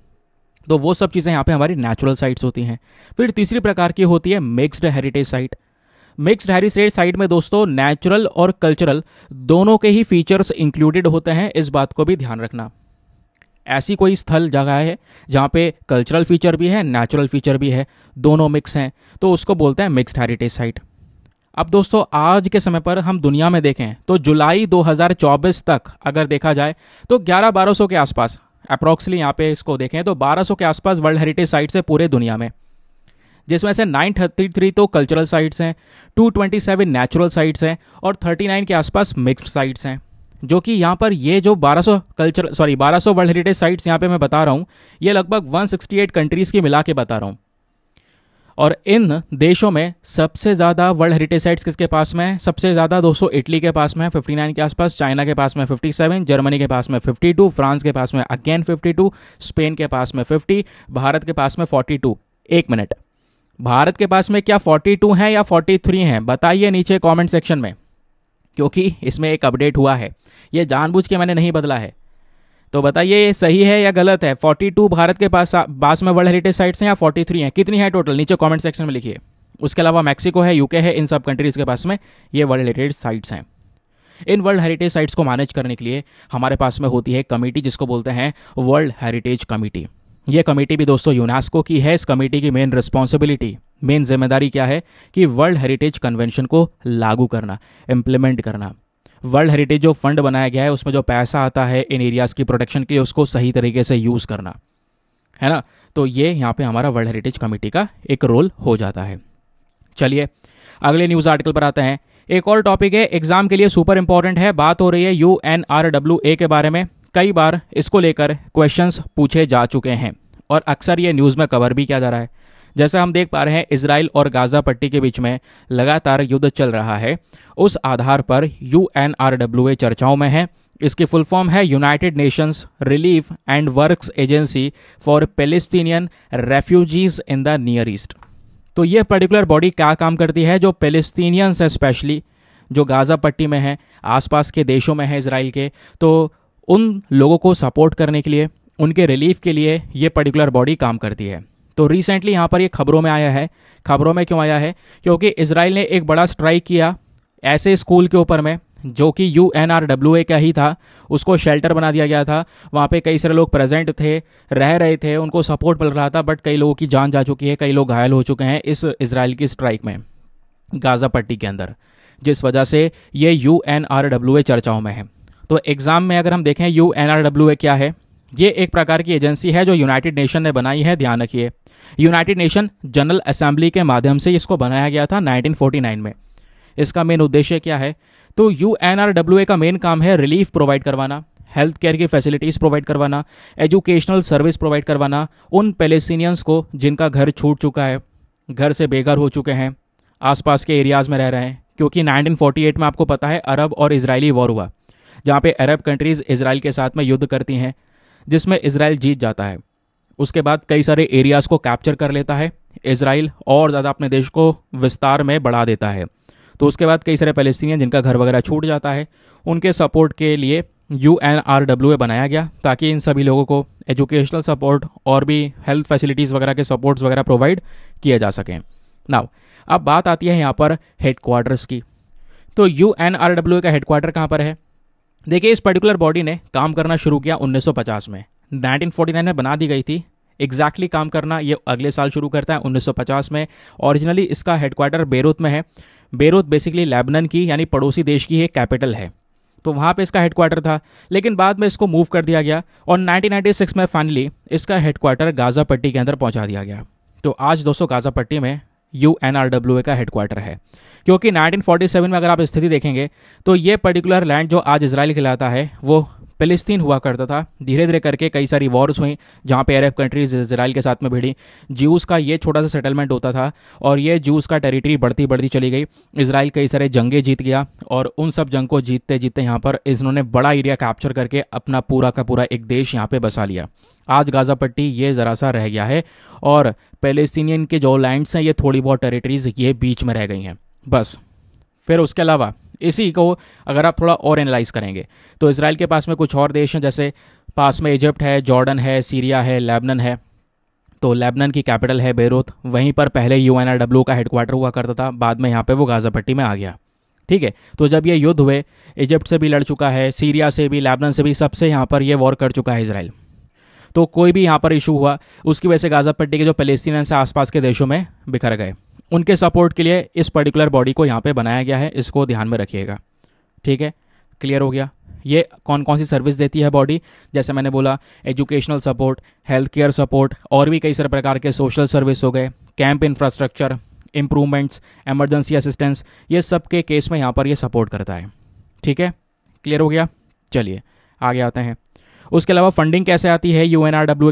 तो वो सब चीज़ें यहाँ पे हमारी नेचुरल साइट्स होती हैं फिर तीसरी प्रकार की होती है mixed heritage site mixed heritage site में दोस्तों नेचुरल और कल्चरल दोनों के ही फीचर्स इंक्लूडेड होते हैं इस बात को भी ध्यान रखना ऐसी कोई स्थल जगह है जहाँ पे कल्चरल फीचर भी है नेचुरल फीचर भी है दोनों मिक्स हैं तो उसको बोलते हैं मिक्सड हेरिटेज साइट अब दोस्तों आज के समय पर हम दुनिया में देखें तो जुलाई 2024 तक अगर देखा जाए तो 11-1200 के आसपास अप्रोक्सली यहाँ पे इसको देखें तो 1200 के आसपास वर्ल्ड हेरिटेज साइट्स है पूरे दुनिया में जिसमें से 933 तो कल्चरल साइट्स हैं 227 नेचुरल साइट्स हैं और 39 के आसपास मिक्स्ड साइट्स हैं जो कि यहाँ पर ये जो 1200 culture sorry 1200 world heritage sites यहाँ पे मैं बता रहा हूँ ये लगभग 168 कंट्रीज़ की मिला के बता रहा हूँ और इन देशों में सबसे ज़्यादा वर्ल्ड हेरिटेज साइट्स किसके पास में है सबसे ज़्यादा दोस्तों इटली के पास में है 59 के आसपास चाइना के पास में 57 जर्मनी के पास में 52 फ्रांस के पास में अगेन 52 स्पेन के पास में 50 भारत के पास में 42 एक मिनट भारत के पास में क्या 42 हैं या 43 हैं बताइए नीचे कॉमेंट सेक्शन में क्योंकि इसमें एक अपडेट हुआ है ये जानबूझ के मैंने नहीं बदला है तो बताइए ये सही है या गलत है 42 भारत के पास पास में वर्ल्ड हेरिटेज साइट्स हैं या 43 हैं कितनी है टोटल नीचे कमेंट सेक्शन में लिखिए उसके अलावा मैक्सिको है यूके है इन सब कंट्रीज़ के पास में ये वर्ल्ड हेरिटेज साइट्स हैं इन वर्ल्ड हेरिटेज साइट्स को मैनेज करने के लिए हमारे पास में होती है कमेटी जिसको बोलते हैं वर्ल्ड हेरिटेज कमेटी ये कमेटी भी दोस्तों यूनेस्को की है इस कमेटी की मेन रिस्पॉन्सिबिलिटी मेन जिम्मेदारी क्या है कि वर्ल्ड हेरिटेज कन्वेंशन को लागू करना इम्प्लीमेंट करना वर्ल्ड हेरिटेज जो फंड बनाया गया है उसमें जो पैसा आता है इन एरियाज़ की प्रोटेक्शन के लिए उसको सही तरीके से यूज़ करना है ना तो ये यहाँ पे हमारा वर्ल्ड हेरिटेज कमेटी का एक रोल हो जाता है चलिए अगले न्यूज़ आर्टिकल पर आते हैं एक और टॉपिक है एग्जाम के लिए सुपर इंपॉर्टेंट है बात हो रही है U N R W A के बारे में कई बार इसको लेकर क्वेश्चंस पूछे जा चुके हैं और अक्सर ये न्यूज़ में कवर भी किया जा रहा है जैसा हम देख पा रहे हैं इसराइल और गाजा पट्टी के बीच में लगातार युद्ध चल रहा है उस आधार पर यू चर्चाओं में है इसकी फुल फॉर्म है United Nations Relief and Works Agency for Palestinian Refugees in the Near East तो ये पर्टिकुलर बॉडी क्या काम करती है जो पेलेस्टीनियंस है स्पेशली जो गाज़ा पट्टी में है आसपास के देशों में है इसराइल के तो उन लोगों को सपोर्ट करने के लिए उनके रिलीफ के लिए ये पर्टिकुलर बॉडी काम करती है तो रिसेंटली यहाँ पर ये खबरों में आया है खबरों में क्यों आया है क्योंकि इसराइल ने एक बड़ा स्ट्राइक किया ऐसे स्कूल के ऊपर में जो कि यू एन आर ए का ही था उसको शेल्टर बना दिया गया था वहाँ पे कई सारे लोग प्रेजेंट थे रह रहे थे उनको सपोर्ट मिल रहा था बट कई लोगों की जान जा चुकी है कई लोग घायल हो चुके हैं इस इसराइल की स्ट्राइक में गाज़ा पट्टी के अंदर जिस वजह से ये यू एन आर ए चर्चाओं में है तो एग्ज़ाम में अगर हम देखें यू एन आर ए क्या है ये एक प्रकार की एजेंसी है जो यूनाइटेड नेशन ने बनाई है ध्यान रखिए यूनाइटेड नेशन जनरल असेंबली के माध्यम से इसको बनाया गया था 1949 में इसका मेन उद्देश्य क्या है तो यू का मेन काम है रिलीफ प्रोवाइड करवाना हेल्थ केयर की फैसिलिटीज़ प्रोवाइड करवाना एजुकेशनल सर्विस प्रोवाइड करवाना उन पैलेस्टीनियंस को जिनका घर छूट चुका है घर से बेघर हो चुके हैं आसपास के एरियाज़ में रह रहे हैं क्योंकि 1948 में आपको पता है अरब और इसराइली वॉर हुआ जहाँ पे अरब कंट्रीज़ इसराइल के साथ में युद्ध करती हैं जिसमें इसराइल जीत जाता है उसके बाद कई सारे एरियाज़ को कैप्चर कर लेता है इसराइल और ज़्यादा अपने देश को विस्तार में बढ़ा देता है तो उसके बाद कई सारे पैलेस्टीनियन जिनका घर वगैरह छूट जाता है उनके सपोर्ट के लिए U N R W A बनाया गया ताकि इन सभी लोगों को एजुकेशनल सपोर्ट और भी हेल्थ फैसिलिटीज़ वगैरह के सपोर्ट्स वगैरह प्रोवाइड किए जा सकें नाउ अब बात आती है यहाँ पर हेडक्वार्टर्स की तो U N R W A का हेडक्वार्टर कहाँ पर है देखिए इस पर्टिकुलर बॉडी ने काम करना शुरू किया 1950 में 1949 में बना दी गई थी एग्जैक्टली exactly काम करना ये अगले साल शुरू करता है 1950 में ओरिजिनली इसका हेडक्वार्टर बेरोत में है बेरोत बेसिकली लेबनन की यानी पड़ोसी देश की एक कैपिटल है तो वहाँ पे इसका हेडक्वार्टर था लेकिन बाद में इसको मूव कर दिया गया और 1996 में फाइनली इसका हेडक्वार्टर गाजा पट्टी के अंदर पहुँचा दिया गया तो आज दोस्तों गाजा पट्टी में U N R W A का हेडक्वार्टर है क्योंकि 1947 में अगर आप स्थिति देखेंगे तो ये पर्टिकुलर लैंड जो आज इसराइल कहलाता है वो फिलिस्तीन हुआ करता था धीरे धीरे करके कई सारी वॉर्स हुई जहाँ पे अरब कंट्रीज इसराइल के साथ में भिड़ी जूस का ये छोटा सा सेटलमेंट होता था और ये जूस का टेरिटरी बढ़ती बढ़ती चली गई इसराइल कई सारे जंगे जीत गया और उन सब जंग को जीतते जीतते यहाँ पर इन्होंने बड़ा एरिया कैप्चर करके अपना पूरा का पूरा एक देश यहाँ पर बसा लिया आज गाज़ा पट्टी ये ज़रा सा रह गया है और पैलेस्टीनियन के जो लैंड्स हैं ये थोड़ी बहुत टेरिटरीज़ ये बीच में रह गई हैं बस फिर उसके अलावा इसी को अगर आप थोड़ा और एनालाइज करेंगे तो इसराइल के पास में कुछ और देश हैं जैसे पास में इजिप्ट है जॉर्डन है सीरिया है लेबनन है तो लेबनन की कैपिटल है बेरोत वहीं पर पहले यू एन का हेडक्वार्टर हुआ करता था बाद में यहाँ पर वो गाज़ा पट्टी में आ गया ठीक है तो जब ये युद्ध हुए इजिप्ट से भी लड़ चुका है सीरिया से भी लेबनन से भी सबसे यहाँ पर ये वॉर कर चुका है इसराइल तो कोई भी यहाँ पर इशू हुआ उसकी वजह से गाजा पट्टी के जो पैलेस्टीनियंस से आसपास के देशों में बिखर गए उनके सपोर्ट के लिए इस पर्टिकुलर बॉडी को यहाँ पर बनाया गया है इसको ध्यान में रखिएगा ठीक है क्लियर हो गया ये कौन कौन सी सर्विस देती है बॉडी जैसे मैंने बोला educational support health care support और भी कई सारे प्रकार के सोशल सर्विस हो गए camp infrastructure improvements emergency assistance ये सब के केस में यहाँ पर ये सपोर्ट करता है ठीक है क्लियर हो गया चलिए आगे आते हैं उसके अलावा फंडिंग कैसे आती है यू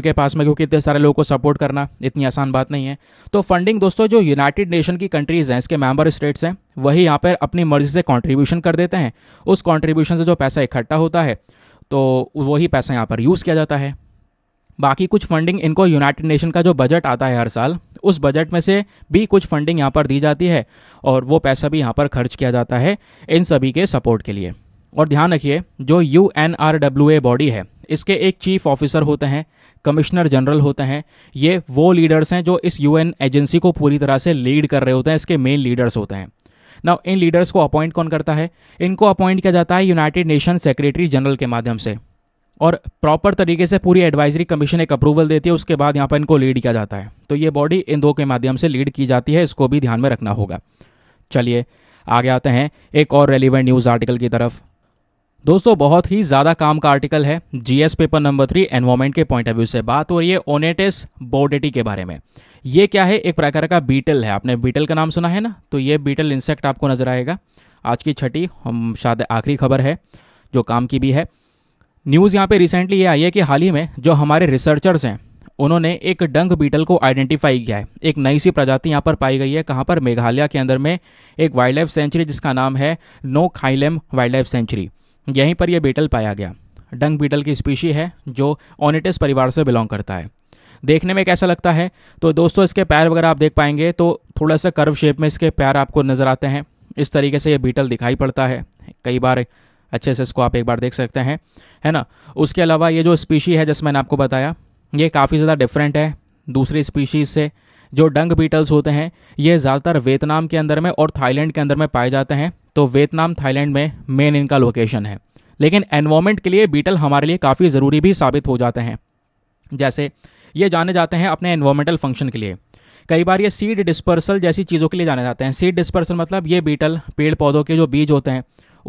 के पास में क्योंकि इतने सारे लोगों को सपोर्ट करना इतनी आसान बात नहीं है तो फंडिंग दोस्तों जो यूनाइटेड नेशन की कंट्रीज़ हैं इसके मेंबर स्टेट्स हैं वही यहाँ पर अपनी मर्जी से कॉन्ट्रीब्यूशन कर देते हैं उस कॉन्ट्रीब्यूशन से जो पैसा इकट्ठा होता है तो वही पैसा यहाँ पर यूज़ किया जाता है बाकी कुछ फंडिंग इनको यूनाइटेड नेशन का जो बजट आता है हर साल उस बजट में से भी कुछ फंडिंग यहाँ पर दी जाती है और वो पैसा भी यहाँ पर खर्च किया जाता है इन सभी के सपोर्ट के लिए और ध्यान रखिए जो यू बॉडी है इसके एक चीफ ऑफिसर होते हैं कमिश्नर जनरल होते हैं ये वो लीडर्स हैं जो इस यूएन एजेंसी को पूरी तरह से लीड कर रहे होते हैं इसके मेन लीडर्स होते हैं ना इन लीडर्स को अपॉइंट कौन करता है इनको अपॉइंट किया जाता है यूनाइटेड नेशन सेक्रेटरी जनरल के माध्यम से और प्रॉपर तरीके से पूरी एडवाइजरी कमीशन एक अप्रूवल देती है उसके बाद यहाँ पर इनको लीड किया जाता है तो ये बॉडी इन दो के माध्यम से लीड की जाती है इसको भी ध्यान में रखना होगा चलिए आगे आते हैं एक और रेलिवेंट न्यूज़ आर्टिकल की तरफ दोस्तों बहुत ही ज़्यादा काम का आर्टिकल है GS paper number three environment के पॉइंट ऑफ व्यू से बात हो रही है ओनेटेस बोडेटी के बारे में ये क्या है एक प्रकार का बीटल है आपने बीटल का नाम सुना है ना तो ये बीटल इंसेक्ट आपको नजर आएगा आज की छठी हम शायद आखिरी खबर है जो काम की भी है न्यूज़ यहाँ पे रिसेंटली ये आई है कि हाल ही में जो हमारे रिसर्चर्स हैं उन्होंने एक डंग बीटल को आइडेंटिफाई किया है एक नई सी प्रजाति यहाँ पर पाई गई है कहाँ पर मेघालय के अंदर में एक वाइल्ड लाइफ सेंचुरी जिसका नाम है Nongkhyllem wildlife sanctuary यहीं पर यह बीटल पाया गया डंग बीटल की स्पीशी है जो ओनिटिस परिवार से बिलोंग करता है देखने में कैसा लगता है तो दोस्तों इसके पैर वगैरह आप देख पाएंगे तो थोड़ा सा कर्व शेप में इसके पैर आपको नज़र आते हैं इस तरीके से ये बीटल दिखाई पड़ता है कई बार अच्छे से इसको आप एक बार देख सकते हैं है ना उसके अलावा ये जो स्पीशी है जैसे मैंने आपको बताया ये काफ़ी ज़्यादा डिफरेंट है दूसरी स्पीशीज़ से जो डंग बीटल्स होते हैं ये ज़्यादातर वियतनाम के अंदर में और थाईलैंड के अंदर में पाए जाते हैं तो वियतनाम थाईलैंड में मेन इनका लोकेशन है लेकिन एनवायरमेंट के लिए बीटल हमारे लिए काफ़ी ज़रूरी भी साबित हो जाते हैं जैसे ये जाने जाते हैं अपने एनवायरमेंटल फंक्शन के लिए कई बार ये सीड डिस्पर्सल जैसी चीज़ों के लिए जाने जाते हैं सीड डिस्पर्सल मतलब ये बीटल पेड़ पौधों के जो बीज होते हैं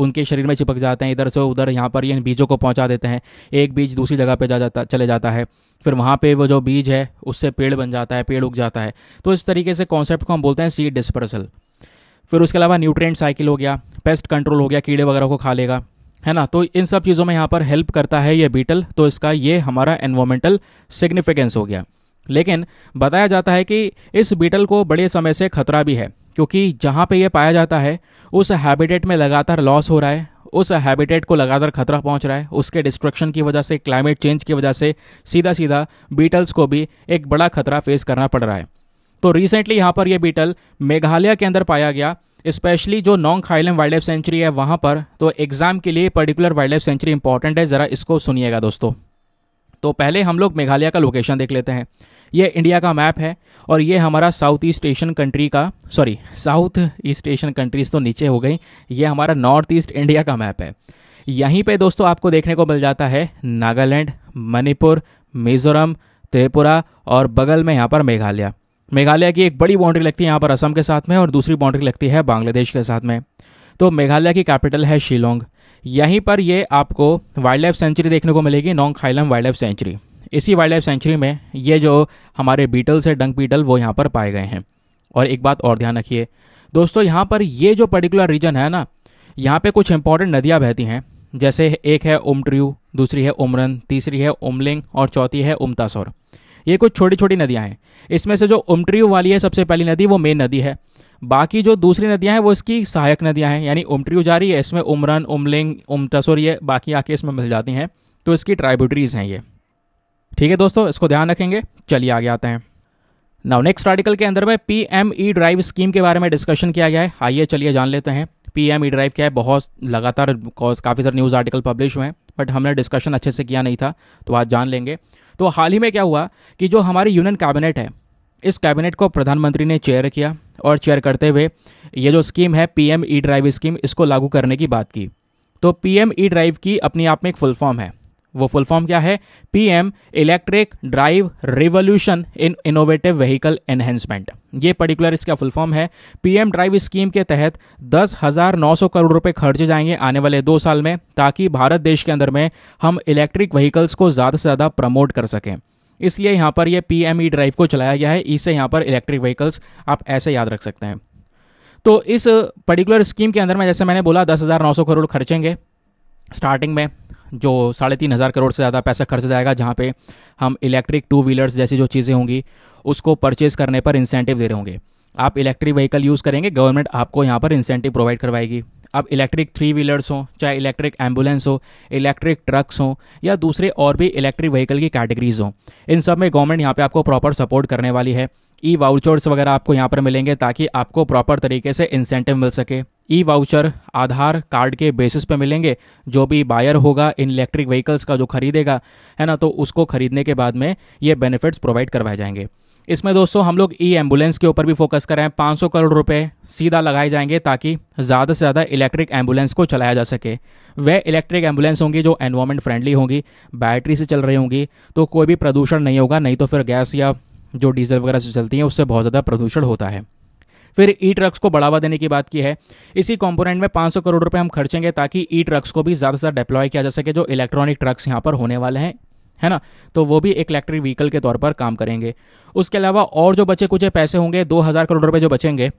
उनके शरीर में चिपक जाते हैं इधर से उधर यहाँ पर ये इन बीजों को पहुँचा देते हैं एक बीज दूसरी जगह पर जा जाता चले जाता है फिर वहाँ पर वो जो बीज है उससे पेड़ बन जाता है पेड़ उग जाता है तो इस तरीके से कॉन्सेप्ट को हम बोलते हैं सीड डिस्पर्सल फिर उसके अलावा न्यूट्रेंट साइकिल हो गया पेस्ट कंट्रोल हो गया कीड़े वगैरह को खा लेगा है ना तो इन सब चीज़ों में यहाँ पर हेल्प करता है ये बीटल तो इसका ये हमारा एनवायरमेंटल सिग्निफिकेंस हो गया लेकिन बताया जाता है कि इस बीटल को बड़े समय से खतरा भी है क्योंकि जहाँ पे ये पाया जाता है उस हैबिटेट में लगातार लॉस हो रहा है उस हैबिटेट को लगातार खतरा पहुंच रहा है उसके डिस्ट्रक्शन की वजह से क्लाइमेट चेंज की वजह से सीधा सीधा बीटल्स को भी एक बड़ा खतरा फेस करना पड़ रहा है तो रिसेंटली यहाँ पर यह बीटल मेघालय के अंदर पाया गया स्पेशली जो Nongkhyllem wildlife sanctuary है वहाँ पर तो एग्जाम के लिए particular wildlife sanctuary important है ज़रा इसको सुनिएगा दोस्तों तो पहले हम लोग मेघालय का लोकेशन देख लेते हैं ये इंडिया का मैप है और ये हमारा साउथ ईस्ट एशियन कंट्री का sorry South East Asian countries तो नीचे हो गई ये हमारा नॉर्थ ईस्ट इंडिया का मैप है यहीं पे दोस्तों आपको देखने को मिल जाता है नागालैंड मणिपुर मिजोरम त्रिपुरा और बगल में यहाँ पर मेघालय मेघालय की एक बड़ी बाउंड्री लगती है यहाँ पर असम के साथ में और दूसरी बाउंड्री लगती है बांग्लादेश के साथ में तो मेघालय की कैपिटल है शिलोंग यहीं पर ये आपको वाइल्ड लाइफ सेंचुरी देखने को मिलेगी Nongkhyllem wildlife sanctuary इसी वाइल्ड लाइफ सेंचुरी में ये जो हमारे बीटल्स है डंक बीटल वो यहाँ पर पाए गए हैं और एक बात और ध्यान रखिए दोस्तों यहाँ पर ये जो पर्टिकुलर रीजन है ना यहाँ पे कुछ इंपॉर्टेंट नदियाँ बहती हैं जैसे एक है उमट्रियू दूसरी है उमरन तीसरी है उमलिंग और चौथी है उमतासौर ये कुछ छोटी छोटी नदियाँ हैं इसमें से जो उमट्रियो वाली है सबसे पहली नदी वो मेन नदी है बाकी जो दूसरी नदियां हैं वो इसकी सहायक नदियां हैं यानी उमट्रियो जा रही है इसमें उमरन उमलिंग उमतसुर ये बाकी आके इसमें मिल जाती हैं तो इसकी ट्राइब्यूटरीज हैं ये ठीक है दोस्तों इसको ध्यान रखेंगे चलिए आगे आते हैं नाउ नेक्स्ट आर्टिकल के अंदर में P M E drive scheme के बारे में डिस्कशन किया गया है आइए चलिए जान लेते हैं पी एम ई ड्राइव क्या है बहुत लगातार काफ़ी सारे न्यूज़ आर्टिकल पब्लिश हुए हैं बट हमने डिस्कशन अच्छे से किया नहीं था तो आज जान लेंगे तो हाल ही में क्या हुआ कि जो हमारी यूनियन कैबिनेट है इस कैबिनेट को प्रधानमंत्री ने चेयर किया और चेयर करते हुए ये जो स्कीम है पीएम ई ड्राइव स्कीम इसको लागू करने की बात की तो पीएम ई ड्राइव की अपने आप में एक फुल फॉर्म है वो फुल फॉर्म क्या है PM electric drive revolution in innovative vehicle enhancement ये पर्टिकुलर इसका फुल फॉर्म है पीएम ड्राइव स्कीम के तहत दस हजार नौ सौ करोड़ रुपए खर्चे जाएंगे आने वाले दो साल में ताकि भारत देश के अंदर में हम इलेक्ट्रिक व्हीकल्स को ज़्यादा से ज़्यादा प्रमोट कर सकें इसलिए यहां पर यह पी एम ई ड्राइव को चलाया गया है इससे यहां पर इलेक्ट्रिक व्हीकल्स आप ऐसे याद रख सकते हैं तो इस पर्टिकुलर स्कीम के अंदर में जैसे मैंने बोला दस हज़ार नौ सौ करोड़ खर्चेंगे स्टार्टिंग में जो साढ़े तीन हज़ार करोड़ से ज़्यादा पैसा खर्च जाएगा जहाँ पे हम इलेक्ट्रिक टू व्हीलर्स जैसी जो चीज़ें होंगी उसको परचेज़ करने पर इंसेंटिव दे रहे होंगे आप इलेक्ट्रिक व्हीकल यूज़ करेंगे गवर्नमेंट आपको यहाँ पर इंसेंटिव प्रोवाइड करवाएगी अब इलेक्ट्रिक थ्री व्हीलर्स हों चाहे इलेक्ट्रिक एम्बुलेंस हो इलेक्ट्रिक ट्रक्स हों या दूसरे और भी इलेक्ट्रिक व्हीकल की कैटेगरीज हों इन सब में गवर्नमेंट यहाँ पे आपको प्रॉपर सपोर्ट करने वाली है ई वाउचर्स वगैरह आपको यहाँ पर मिलेंगे ताकि आपको प्रॉपर तरीके से इंसेंटिव मिल सके ई वाउचर आधार कार्ड के बेसिस पे मिलेंगे जो भी बायर होगा इन इलेक्ट्रिक व्हीकल्स का जो खरीदेगा है ना तो उसको खरीदने के बाद में ये बेनिफिट्स प्रोवाइड करवाए जाएंगे इसमें दोस्तों हम लोग ई एम्बुलेंस के ऊपर भी फोकस कर रहे हैं 500 करोड़ रुपए सीधा लगाए जाएंगे ताकि ज़्यादा से ज़्यादा इलेक्ट्रिक एम्बुलेंस को चलाया जा सके वह इलेक्ट्रिक एम्बुलेंस होंगी जो एनवायरमेंट फ्रेंडली होंगी बैटरी से चल रही होंगी तो कोई भी प्रदूषण नहीं होगा नहीं तो फिर गैस या जो डीजल वगैरह से चलती हैं उससे बहुत ज़्यादा प्रदूषण होता है फिर ई ट्रक्स को बढ़ावा देने की बात की है इसी कॉम्पोनेंट में 500 करोड़ रुपए हम खर्चेंगे ताकि ई ट्रक्स को भी ज़्यादा से ज़्यादा डिप्लॉय किया जा सके जो इलेक्ट्रॉनिक ट्रक्स यहाँ पर होने वाले हैं है ना तो वो भी एक इलेक्ट्रिक व्हीकल के तौर पर काम करेंगे उसके अलावा और जो बचे कुछ पैसे होंगे दो हज़ार करोड़ रुपये जो बचेंगे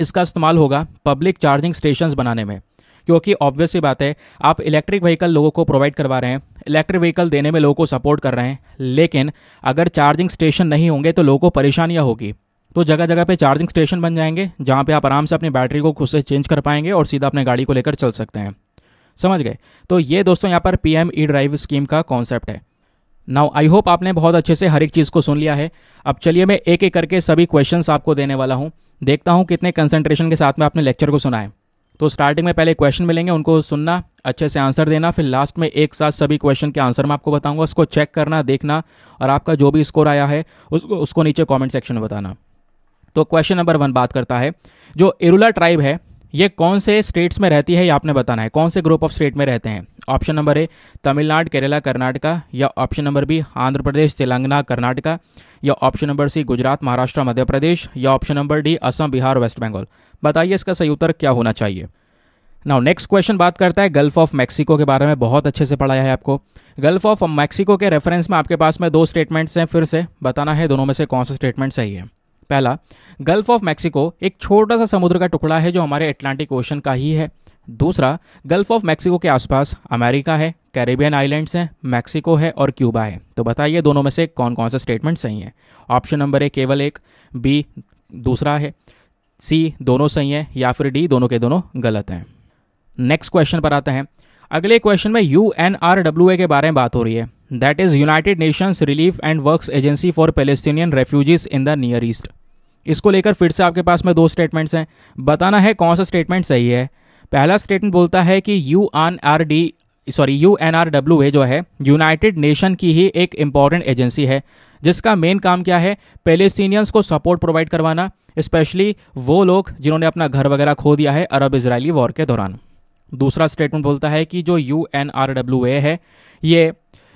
इसका इस्तेमाल होगा पब्लिक चार्जिंग स्टेशन बनाने में क्योंकि ऑब्वियस ही बात है आप इलेक्ट्रिक व्हीकल लोगों को प्रोवाइड करवा रहे हैं इलेक्ट्रिक व्हीकल देने में लोगों को सपोर्ट कर रहे हैं लेकिन अगर चार्जिंग स्टेशन नहीं होंगे तो लोगों को परेशानियाँ होगी तो जगह जगह पे चार्जिंग स्टेशन बन जाएंगे जहाँ पे आप आराम से अपनी बैटरी को खुद से चेंज कर पाएंगे और सीधा अपने गाड़ी को लेकर चल सकते हैं समझ गए तो ये दोस्तों यहाँ पर P M E drive scheme का कॉन्सेप्ट है नाउ आई होप आपने बहुत अच्छे से हर एक चीज़ को सुन लिया है अब चलिए मैं एक एक करके सभी क्वेश्चंस आपको देने वाला हूँ देखता हूँ कितने कंसंट्रेशन के साथ में आपने लेक्चर को सुना है तो स्टार्टिंग में पहले क्वेश्चन मिलेंगे उनको सुनना अच्छे से आंसर देना फिर लास्ट में एक साथ सभी क्वेश्चन के आंसर मैं आपको बताऊंगा उसको चेक करना देखना और आपका जो भी स्कोर आया है उसको उसको नीचे कमेंट सेक्शन में बताना तो क्वेश्चन नंबर वन बात करता है जो एरुला ट्राइब है ये कौन से स्टेट्स में रहती है ये आपने बताना है कौन से ग्रुप ऑफ स्टेट में रहते हैं option number A Tamil Nadu Kerala Karnataka या option number B Andhra Pradesh Telangana Karnataka या option number C Gujarat Maharashtra Madhya Pradesh या option number D Assam Bihar West Bengal बताइए इसका सही उत्तर क्या होना चाहिए नाउ नेक्स्ट क्वेश्चन बात करता है गल्फ ऑफ मैक्सिको के बारे में बहुत अच्छे से पढ़ाया है आपको गल्फ ऑफ मैक्सिको के रेफरेंस में आपके पास में दो स्टेटमेंट्स हैं फिर से बताना है दोनों में से कौन सा स्टेटमेंट सही है पहला गल्फ ऑफ मैक्सिको एक छोटा सा समुद्र का टुकड़ा है जो हमारे अटलांटिक ओशन का ही है दूसरा गल्फ ऑफ मैक्सिको के आसपास अमेरिका है कैरेबियन आइलैंड्स हैं मैक्सिको है और क्यूबा है तो बताइए दोनों में से कौन कौन सा स्टेटमेंट सही है ऑप्शन नंबर ए केवल एक बी दूसरा है सी दोनों सही हैं या फिर डी दोनों के दोनों गलत हैं नेक्स्ट क्वेश्चन पर आते हैं अगले क्वेश्चन में U N R W A के बारे में बात हो रही है that is United Nations Relief and Works Agency for Palestinian Refugees in the Near East इसको लेकर फिर से आपके पास में दो स्टेटमेंट्स हैं बताना है कौन सा स्टेटमेंट सही है पहला स्टेटमेंट बोलता है कि U N R D sorry U N R W A जो है यूनाइटेड नेशन की ही एक इम्पॉर्टेंट एजेंसी है जिसका मेन काम क्या है पेलेस्टीनियंस को सपोर्ट प्रोवाइड करवाना स्पेशली वो लोग जिन्होंने अपना घर वगैरह खो दिया है अरब इसराइली वॉर के दौरान दूसरा स्टेटमेंट बोलता है कि जो U N R W A है ये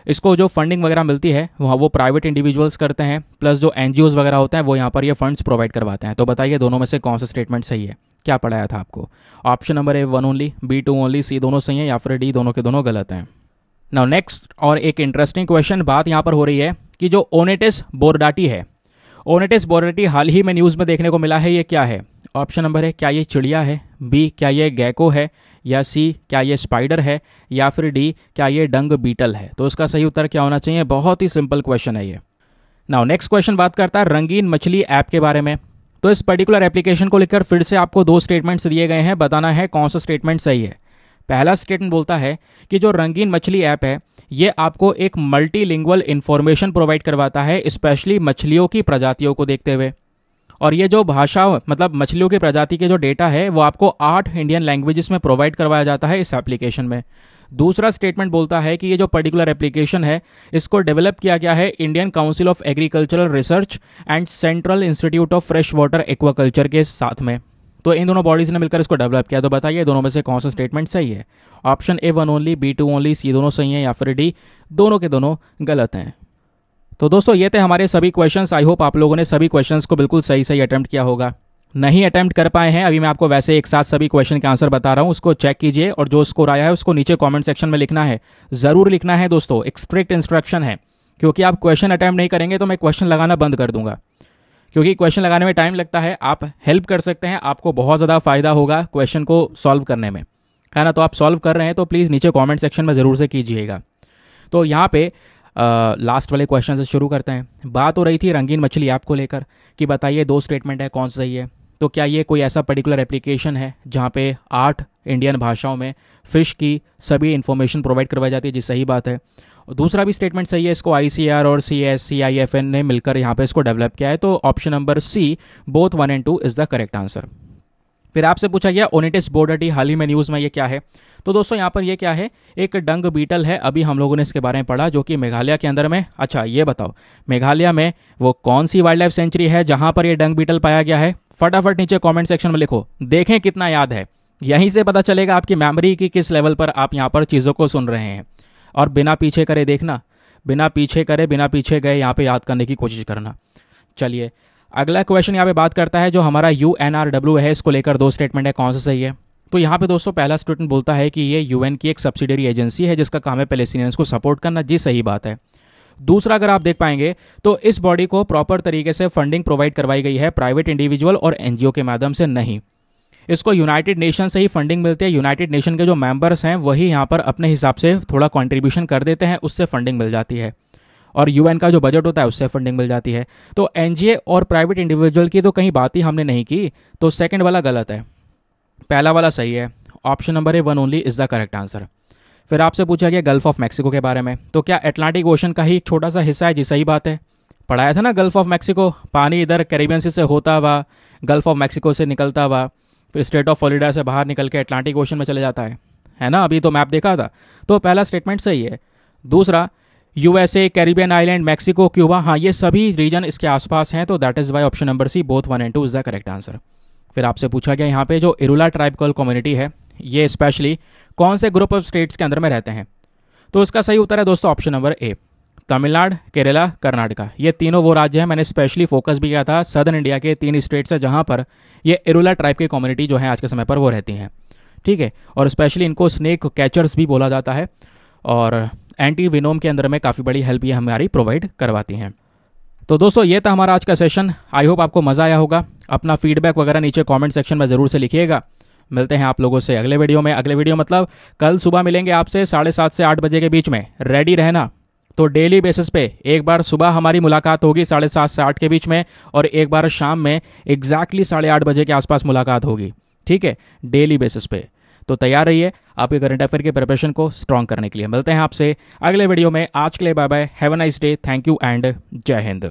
इसको जो फंडिंग वगैरह मिलती है वहाँ वो प्राइवेट इंडिविजुअल्स करते हैं प्लस जो एन वगैरह होते हैं वो यहाँ पर ये फंड्स प्रोवाइड करवाते हैं तो बताइए दोनों में से कौन सा स्टेटमेंट सही है क्या पढ़ाया था आपको option number A one only B two only C दोनों सही है या फिर डी दोनों के दोनों गलत हैं नाउ नेक्स्ट और एक इंटरेस्टिंग क्वेश्चन बात यहाँ पर हो रही है कि जो ओनेटिस बोरडाटी है ओनेटिस बोरडाटी हाल ही में न्यूज़ में देखने को मिला है ये क्या है ऑप्शन नंबर है क्या ये चिड़िया है बी क्या ये गैको है या सी क्या ये स्पाइडर है या फिर डी क्या ये डंग बीटल है तो उसका सही उत्तर क्या होना चाहिए बहुत ही सिंपल क्वेश्चन है ये नाउ नेक्स्ट क्वेश्चन बात करता है रंगीन मछली ऐप के बारे में तो इस पर्टिकुलर एप्लीकेशन को लेकर फिर से आपको दो स्टेटमेंट्स दिए गए हैं बताना है कौन सा स्टेटमेंट सही है पहला स्टेटमेंट बोलता है कि जो रंगीन मछली ऐप है ये आपको एक मल्टीलिंगुअल इंफॉर्मेशन प्रोवाइड करवाता है स्पेशली मछलियों की प्रजातियों को देखते हुए और ये जो भाषा मतलब मछलियों की प्रजाति के जो डेटा है वो आपको आठ इंडियन लैंग्वेजेस में प्रोवाइड करवाया जाता है इस एप्लीकेशन में दूसरा स्टेटमेंट बोलता है कि ये जो पर्टिकुलर एप्लीकेशन है इसको डेवलप किया गया है Indian Council of Agricultural Research and Central Institute of Freshwater Aquaculture के साथ में तो इन दोनों बॉडीज ने मिलकर इसको डेवलप किया तो बताइए दोनों में से कौन सा स्टेटमेंट सही है option A one only B two only C दोनों सही है या फिर डी दोनों के दोनों गलत हैं तो दोस्तों ये थे हमारे सभी क्वेश्चंस आई होप आप लोगों ने सभी क्वेश्चंस को बिल्कुल सही सही अटैम्प्ट किया होगा नहीं अटैम्प्ट कर पाए हैं अभी मैं आपको वैसे एक साथ सभी क्वेश्चन के आंसर बता रहा हूँ उसको चेक कीजिए और जो स्कोर आया है उसको नीचे कॉमेंट सेक्शन में लिखना है ज़रूर लिखना है दोस्तों एक स्ट्रिक्ट इंस्ट्रक्शन है क्योंकि आप क्वेश्चन अटैम्प्ट नहीं करेंगे तो मैं क्वेश्चन लगाना बंद कर दूंगा क्योंकि क्वेश्चन लगाने में टाइम लगता है आप हेल्प कर सकते हैं आपको बहुत ज़्यादा फायदा होगा क्वेश्चन को सॉल्व करने में है ना तो आप सॉल्व कर रहे हैं तो प्लीज़ नीचे कॉमेंट सेक्शन में ज़रूर से कीजिएगा तो यहाँ पे लास्ट वाले क्वेश्चन से शुरू करते हैं बात हो रही थी रंगीन मछली ऐप को लेकर कि बताइए दो स्टेटमेंट है कौन सही है तो क्या ये कोई ऐसा पर्टिकुलर एप्लीकेशन है जहाँ पे आठ इंडियन भाषाओं में फ़िश की सभी इन्फॉर्मेशन प्रोवाइड करवाई जाती है जी सही बात है दूसरा भी स्टेटमेंट सही है इसको आई और C S C I F N ने मिलकर यहाँ पे इसको डेवलप किया है तो option number C both one and two is the correct answer फिर आपसे पूछा गया ओनेटिस बोर्डी हाल ही में न्यूज़ में ये क्या है तो दोस्तों यहाँ पर ये क्या है एक डंग बीटल है अभी हम लोगों ने इसके बारे में पढ़ा जो कि मेघालय के अंदर में अच्छा ये बताओ मेघालय में वो कौन सी वाइल्ड लाइफ सेंचुरी है जहाँ पर ये डंग बीटल पाया गया है फटाफट नीचे कॉमेंट सेक्शन में लिखो देखें कितना याद है यहीं से पता चलेगा आपकी मेमोरी की किस लेवल पर आप यहाँ पर चीज़ों को सुन रहे हैं और बिना पीछे करे देखना बिना पीछे करे बिना पीछे गए यहाँ पर याद करने की कोशिश करना चलिए अगला क्वेश्चन यहाँ पे बात करता है जो हमारा यू एन आर डब्ल्यू है इसको लेकर दो स्टेटमेंट है कौन सा सही है तो यहाँ पे दोस्तों पहला स्टूडेंट बोलता है कि ये यूएन की एक सब्सिडरी एजेंसी है जिसका काम है पेलेस्टीनियंस को सपोर्ट करना जी सही बात है दूसरा अगर आप देख पाएंगे तो इस बॉडी को प्रॉपर तरीके से फंडिंग प्रोवाइड करवाई गई है प्राइवेट इंडिविजुअल और एनजीओ के माध्यम से नहीं इसको यूनाइटेड नेशन से ही फंडिंग मिलती है यूनाइटेड नेशन के जो मेंबर्स हैं वही यहाँ पर अपने हिसाब से थोड़ा कॉन्ट्रीब्यूशन कर देते हैं उससे फंडिंग मिल जाती है और यूएन का जो बजट होता है उससे फंडिंग मिल जाती है तो एनजीए और प्राइवेट इंडिविजुअल की तो कहीं बात ही हमने नहीं की तो सेकेंड वाला गलत है पहला वाला सही है option number A one only is the correct answer फिर आपसे पूछा गया गल्फ ऑफ मैक्सिको के बारे में तो क्या अटलांटिक ओशन का ही एक छोटा सा हिस्सा है जी सही बात है पढ़ाया था ना गल्फ ऑफ मैक्सिको पानी इधर कैरिबियन से होता हुआ गल्फ ऑफ मैक्सिको से निकलता हुआ फिर स्टेट ऑफ फ्लोरिडा से बाहर निकल के अटलांटिक ओशन में चले जाता है है ना अभी तो मैप देखा था तो पहला स्टेटमेंट सही है दूसरा USA Caribbean island Mexico Cuba हाँ ये सभी रीजन इसके आसपास हैं तो that is why option number C both one and two is the correct answer फिर आपसे पूछा गया यहाँ पे जो इरुला ट्राइबल कम्युनिटी है ये स्पेशली कौन से ग्रुप ऑफ स्टेट्स के अंदर में रहते हैं तो इसका सही उत्तर है दोस्तों option number A Tamil Nadu Kerala Karnataka ये तीनों वो राज्य हैं मैंने स्पेशली फोकस भी किया था सदर्न इंडिया के तीन स्टेट्स हैं जहाँ पर ये इरुला ट्राइब की कम्युनिटी जो है आज के समय पर वो रहती हैं ठीक है और स्पेशली इनको स्नेक कैचर्स भी बोला जाता है और एंटी विनोम के अंदर में काफ़ी बड़ी हेल्प ये हमारी प्रोवाइड करवाती हैं तो दोस्तों ये था हमारा आज का सेशन आई होप आपको मज़ा आया होगा अपना फीडबैक वगैरह नीचे कमेंट सेक्शन में ज़रूर से लिखिएगा मिलते हैं आप लोगों से अगले वीडियो में अगले वीडियो मतलब कल सुबह मिलेंगे आपसे साढ़े सात से आठ बजे के बीच में रेडी रहना तो डेली बेसिस पे एक बार सुबह हमारी मुलाकात होगी साढ़े सात से आठ के बीच में और एक बार शाम में एग्जैक्टली साढ़े आठ बजे के आसपास मुलाकात होगी ठीक है डेली बेसिस पे तो तैयार रहिए आपके करंट अफेयर के प्रिपरेशन को स्ट्रॉन्ग करने के लिए मिलते हैं आपसे अगले वीडियो में आज के लिए bye bye have a nice day thank you and जय हिंद